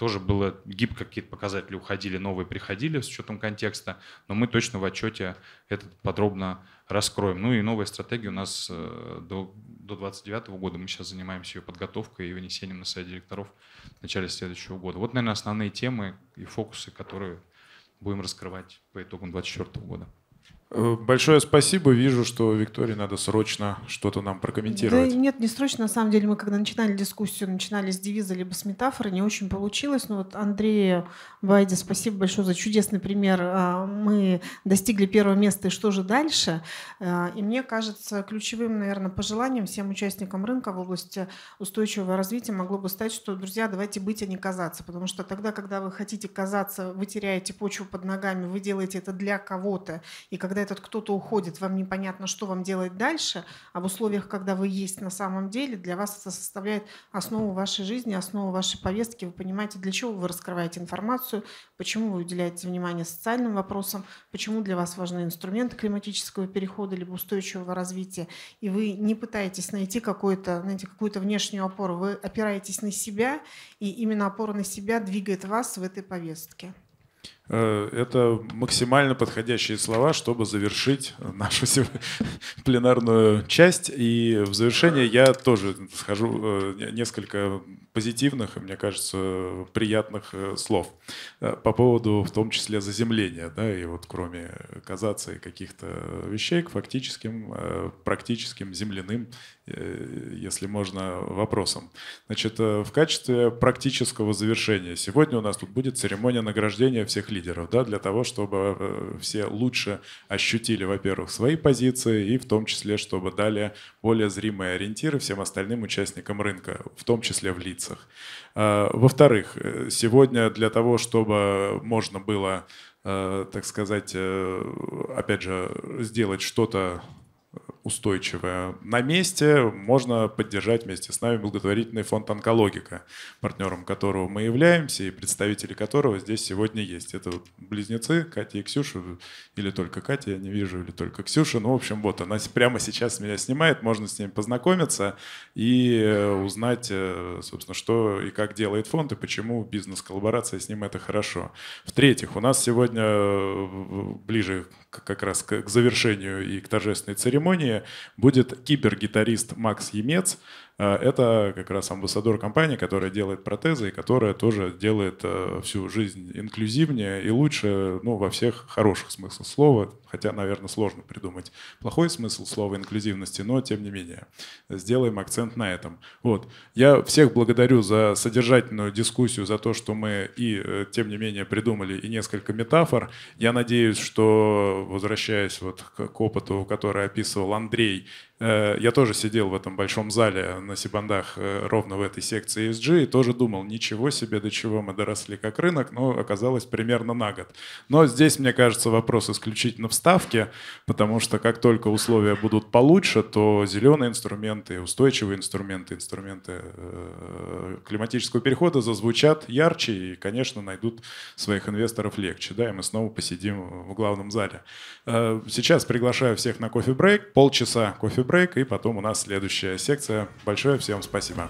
тоже было гибко какие-то показатели уходили, новые приходили с учетом контекста, но мы точно в отчете это подробно раскроем. Ну и новая стратегия у нас э, до, до 29 года. Мы сейчас занимаемся ее подготовкой и вынесением на совет директоров в начале следующего года. Вот, наверное, основные темы и фокусы, которые будем раскрывать по итогам 2024 года. Э, большое спасибо. Вижу, что Виктории надо срочно что-то нам прокомментировать. Да, нет, не срочно. На самом деле мы, когда начинали дискуссию, начинали с девиза либо с метафоры, не очень получилось. Но ну вот Андрею Вайде спасибо большое за чудесный пример. А, мы достигли первого места, и что же дальше? А, и мне кажется, ключевым, наверное, пожеланием всем участникам рынка в области устойчивого развития могло бы стать, что, друзья, давайте быть, а не казаться. Потому что тогда, когда вы хотите казаться, вы теряете почву под ногами, вы делаете это для кого-то. И когда когда этот кто-то уходит, вам непонятно, что вам делать дальше, А в условиях, когда вы есть на самом деле, для вас это составляет основу вашей жизни, основу вашей повестки. Вы понимаете, для чего вы раскрываете информацию, почему вы уделяете внимание социальным вопросам, почему для вас важны инструменты климатического перехода либо устойчивого развития. И вы не пытаетесь найти какую-то, знаете, какую-то внешнюю опору. Вы опираетесь на себя, и именно опора на себя двигает вас в этой повестке. Э, это максимально подходящие слова, чтобы завершить нашу пленарную часть. И в завершение я тоже схожу э, несколько позитивных, и, мне кажется, приятных э, слов э, по поводу в том числе заземления. Да, и вот кроме казаться и каких-то вещей к фактическим, э, практическим, земляным, если можно, вопросам. Значит, в качестве практического завершения сегодня у нас тут будет церемония награждения всех лидеров, да, для того, чтобы все лучше ощутили, во-первых, свои позиции и в том числе, чтобы дали более зримые ориентиры всем остальным участникам рынка, в том числе в лица границах. Э, во-вторых, э, сегодня для того, чтобы можно было, э, так сказать, опять же, сделать что-то устойчивая. На месте можно поддержать вместе с нами благотворительный фонд «Онкологика», партнером которого мы являемся и представители которого здесь сегодня есть. Это вот близнецы Катя и Ксюша, или только Катя, я не вижу, или только Ксюша. Ну, в общем, вот она прямо сейчас меня снимает, можно с ним познакомиться и э, узнать, э, собственно, что и как делает фонд, и почему бизнес-коллаборация с ним это хорошо. В-третьих, у нас сегодня э, ближе как раз к завершению и к торжественной церемонии будет кибергитарист Макс Емец, Э, это как раз амбассадор компании, которая делает протезы и которая тоже делает э, всю жизнь инклюзивнее и лучше ну, во всех хороших смыслах слова, хотя, наверное, сложно придумать плохой смысл слова инклюзивности, но тем не менее. Сделаем акцент на этом. Вот. Я всех благодарю за содержательную дискуссию, за то, что мы и, э, тем не менее, придумали и несколько метафор. Я надеюсь, что, возвращаясь вот к опыту, который описывал Андрей, я тоже сидел в этом большом зале на Сибандах э, ровно в этой секции ESG и тоже думал, ничего себе, до чего мы доросли как рынок, но оказалось примерно на год. Но здесь, мне кажется, вопрос исключительно в ставке, потому что как только условия будут получше, то зеленые инструменты, устойчивые инструменты, инструменты э, климатического перехода зазвучат ярче и, конечно, найдут своих инвесторов легче. Да, и мы снова посидим в главном зале. Э, сейчас приглашаю всех на кофе-брейк, полчаса кофе-брейк, и потом у нас следующая секция – большое. Всем спасибо.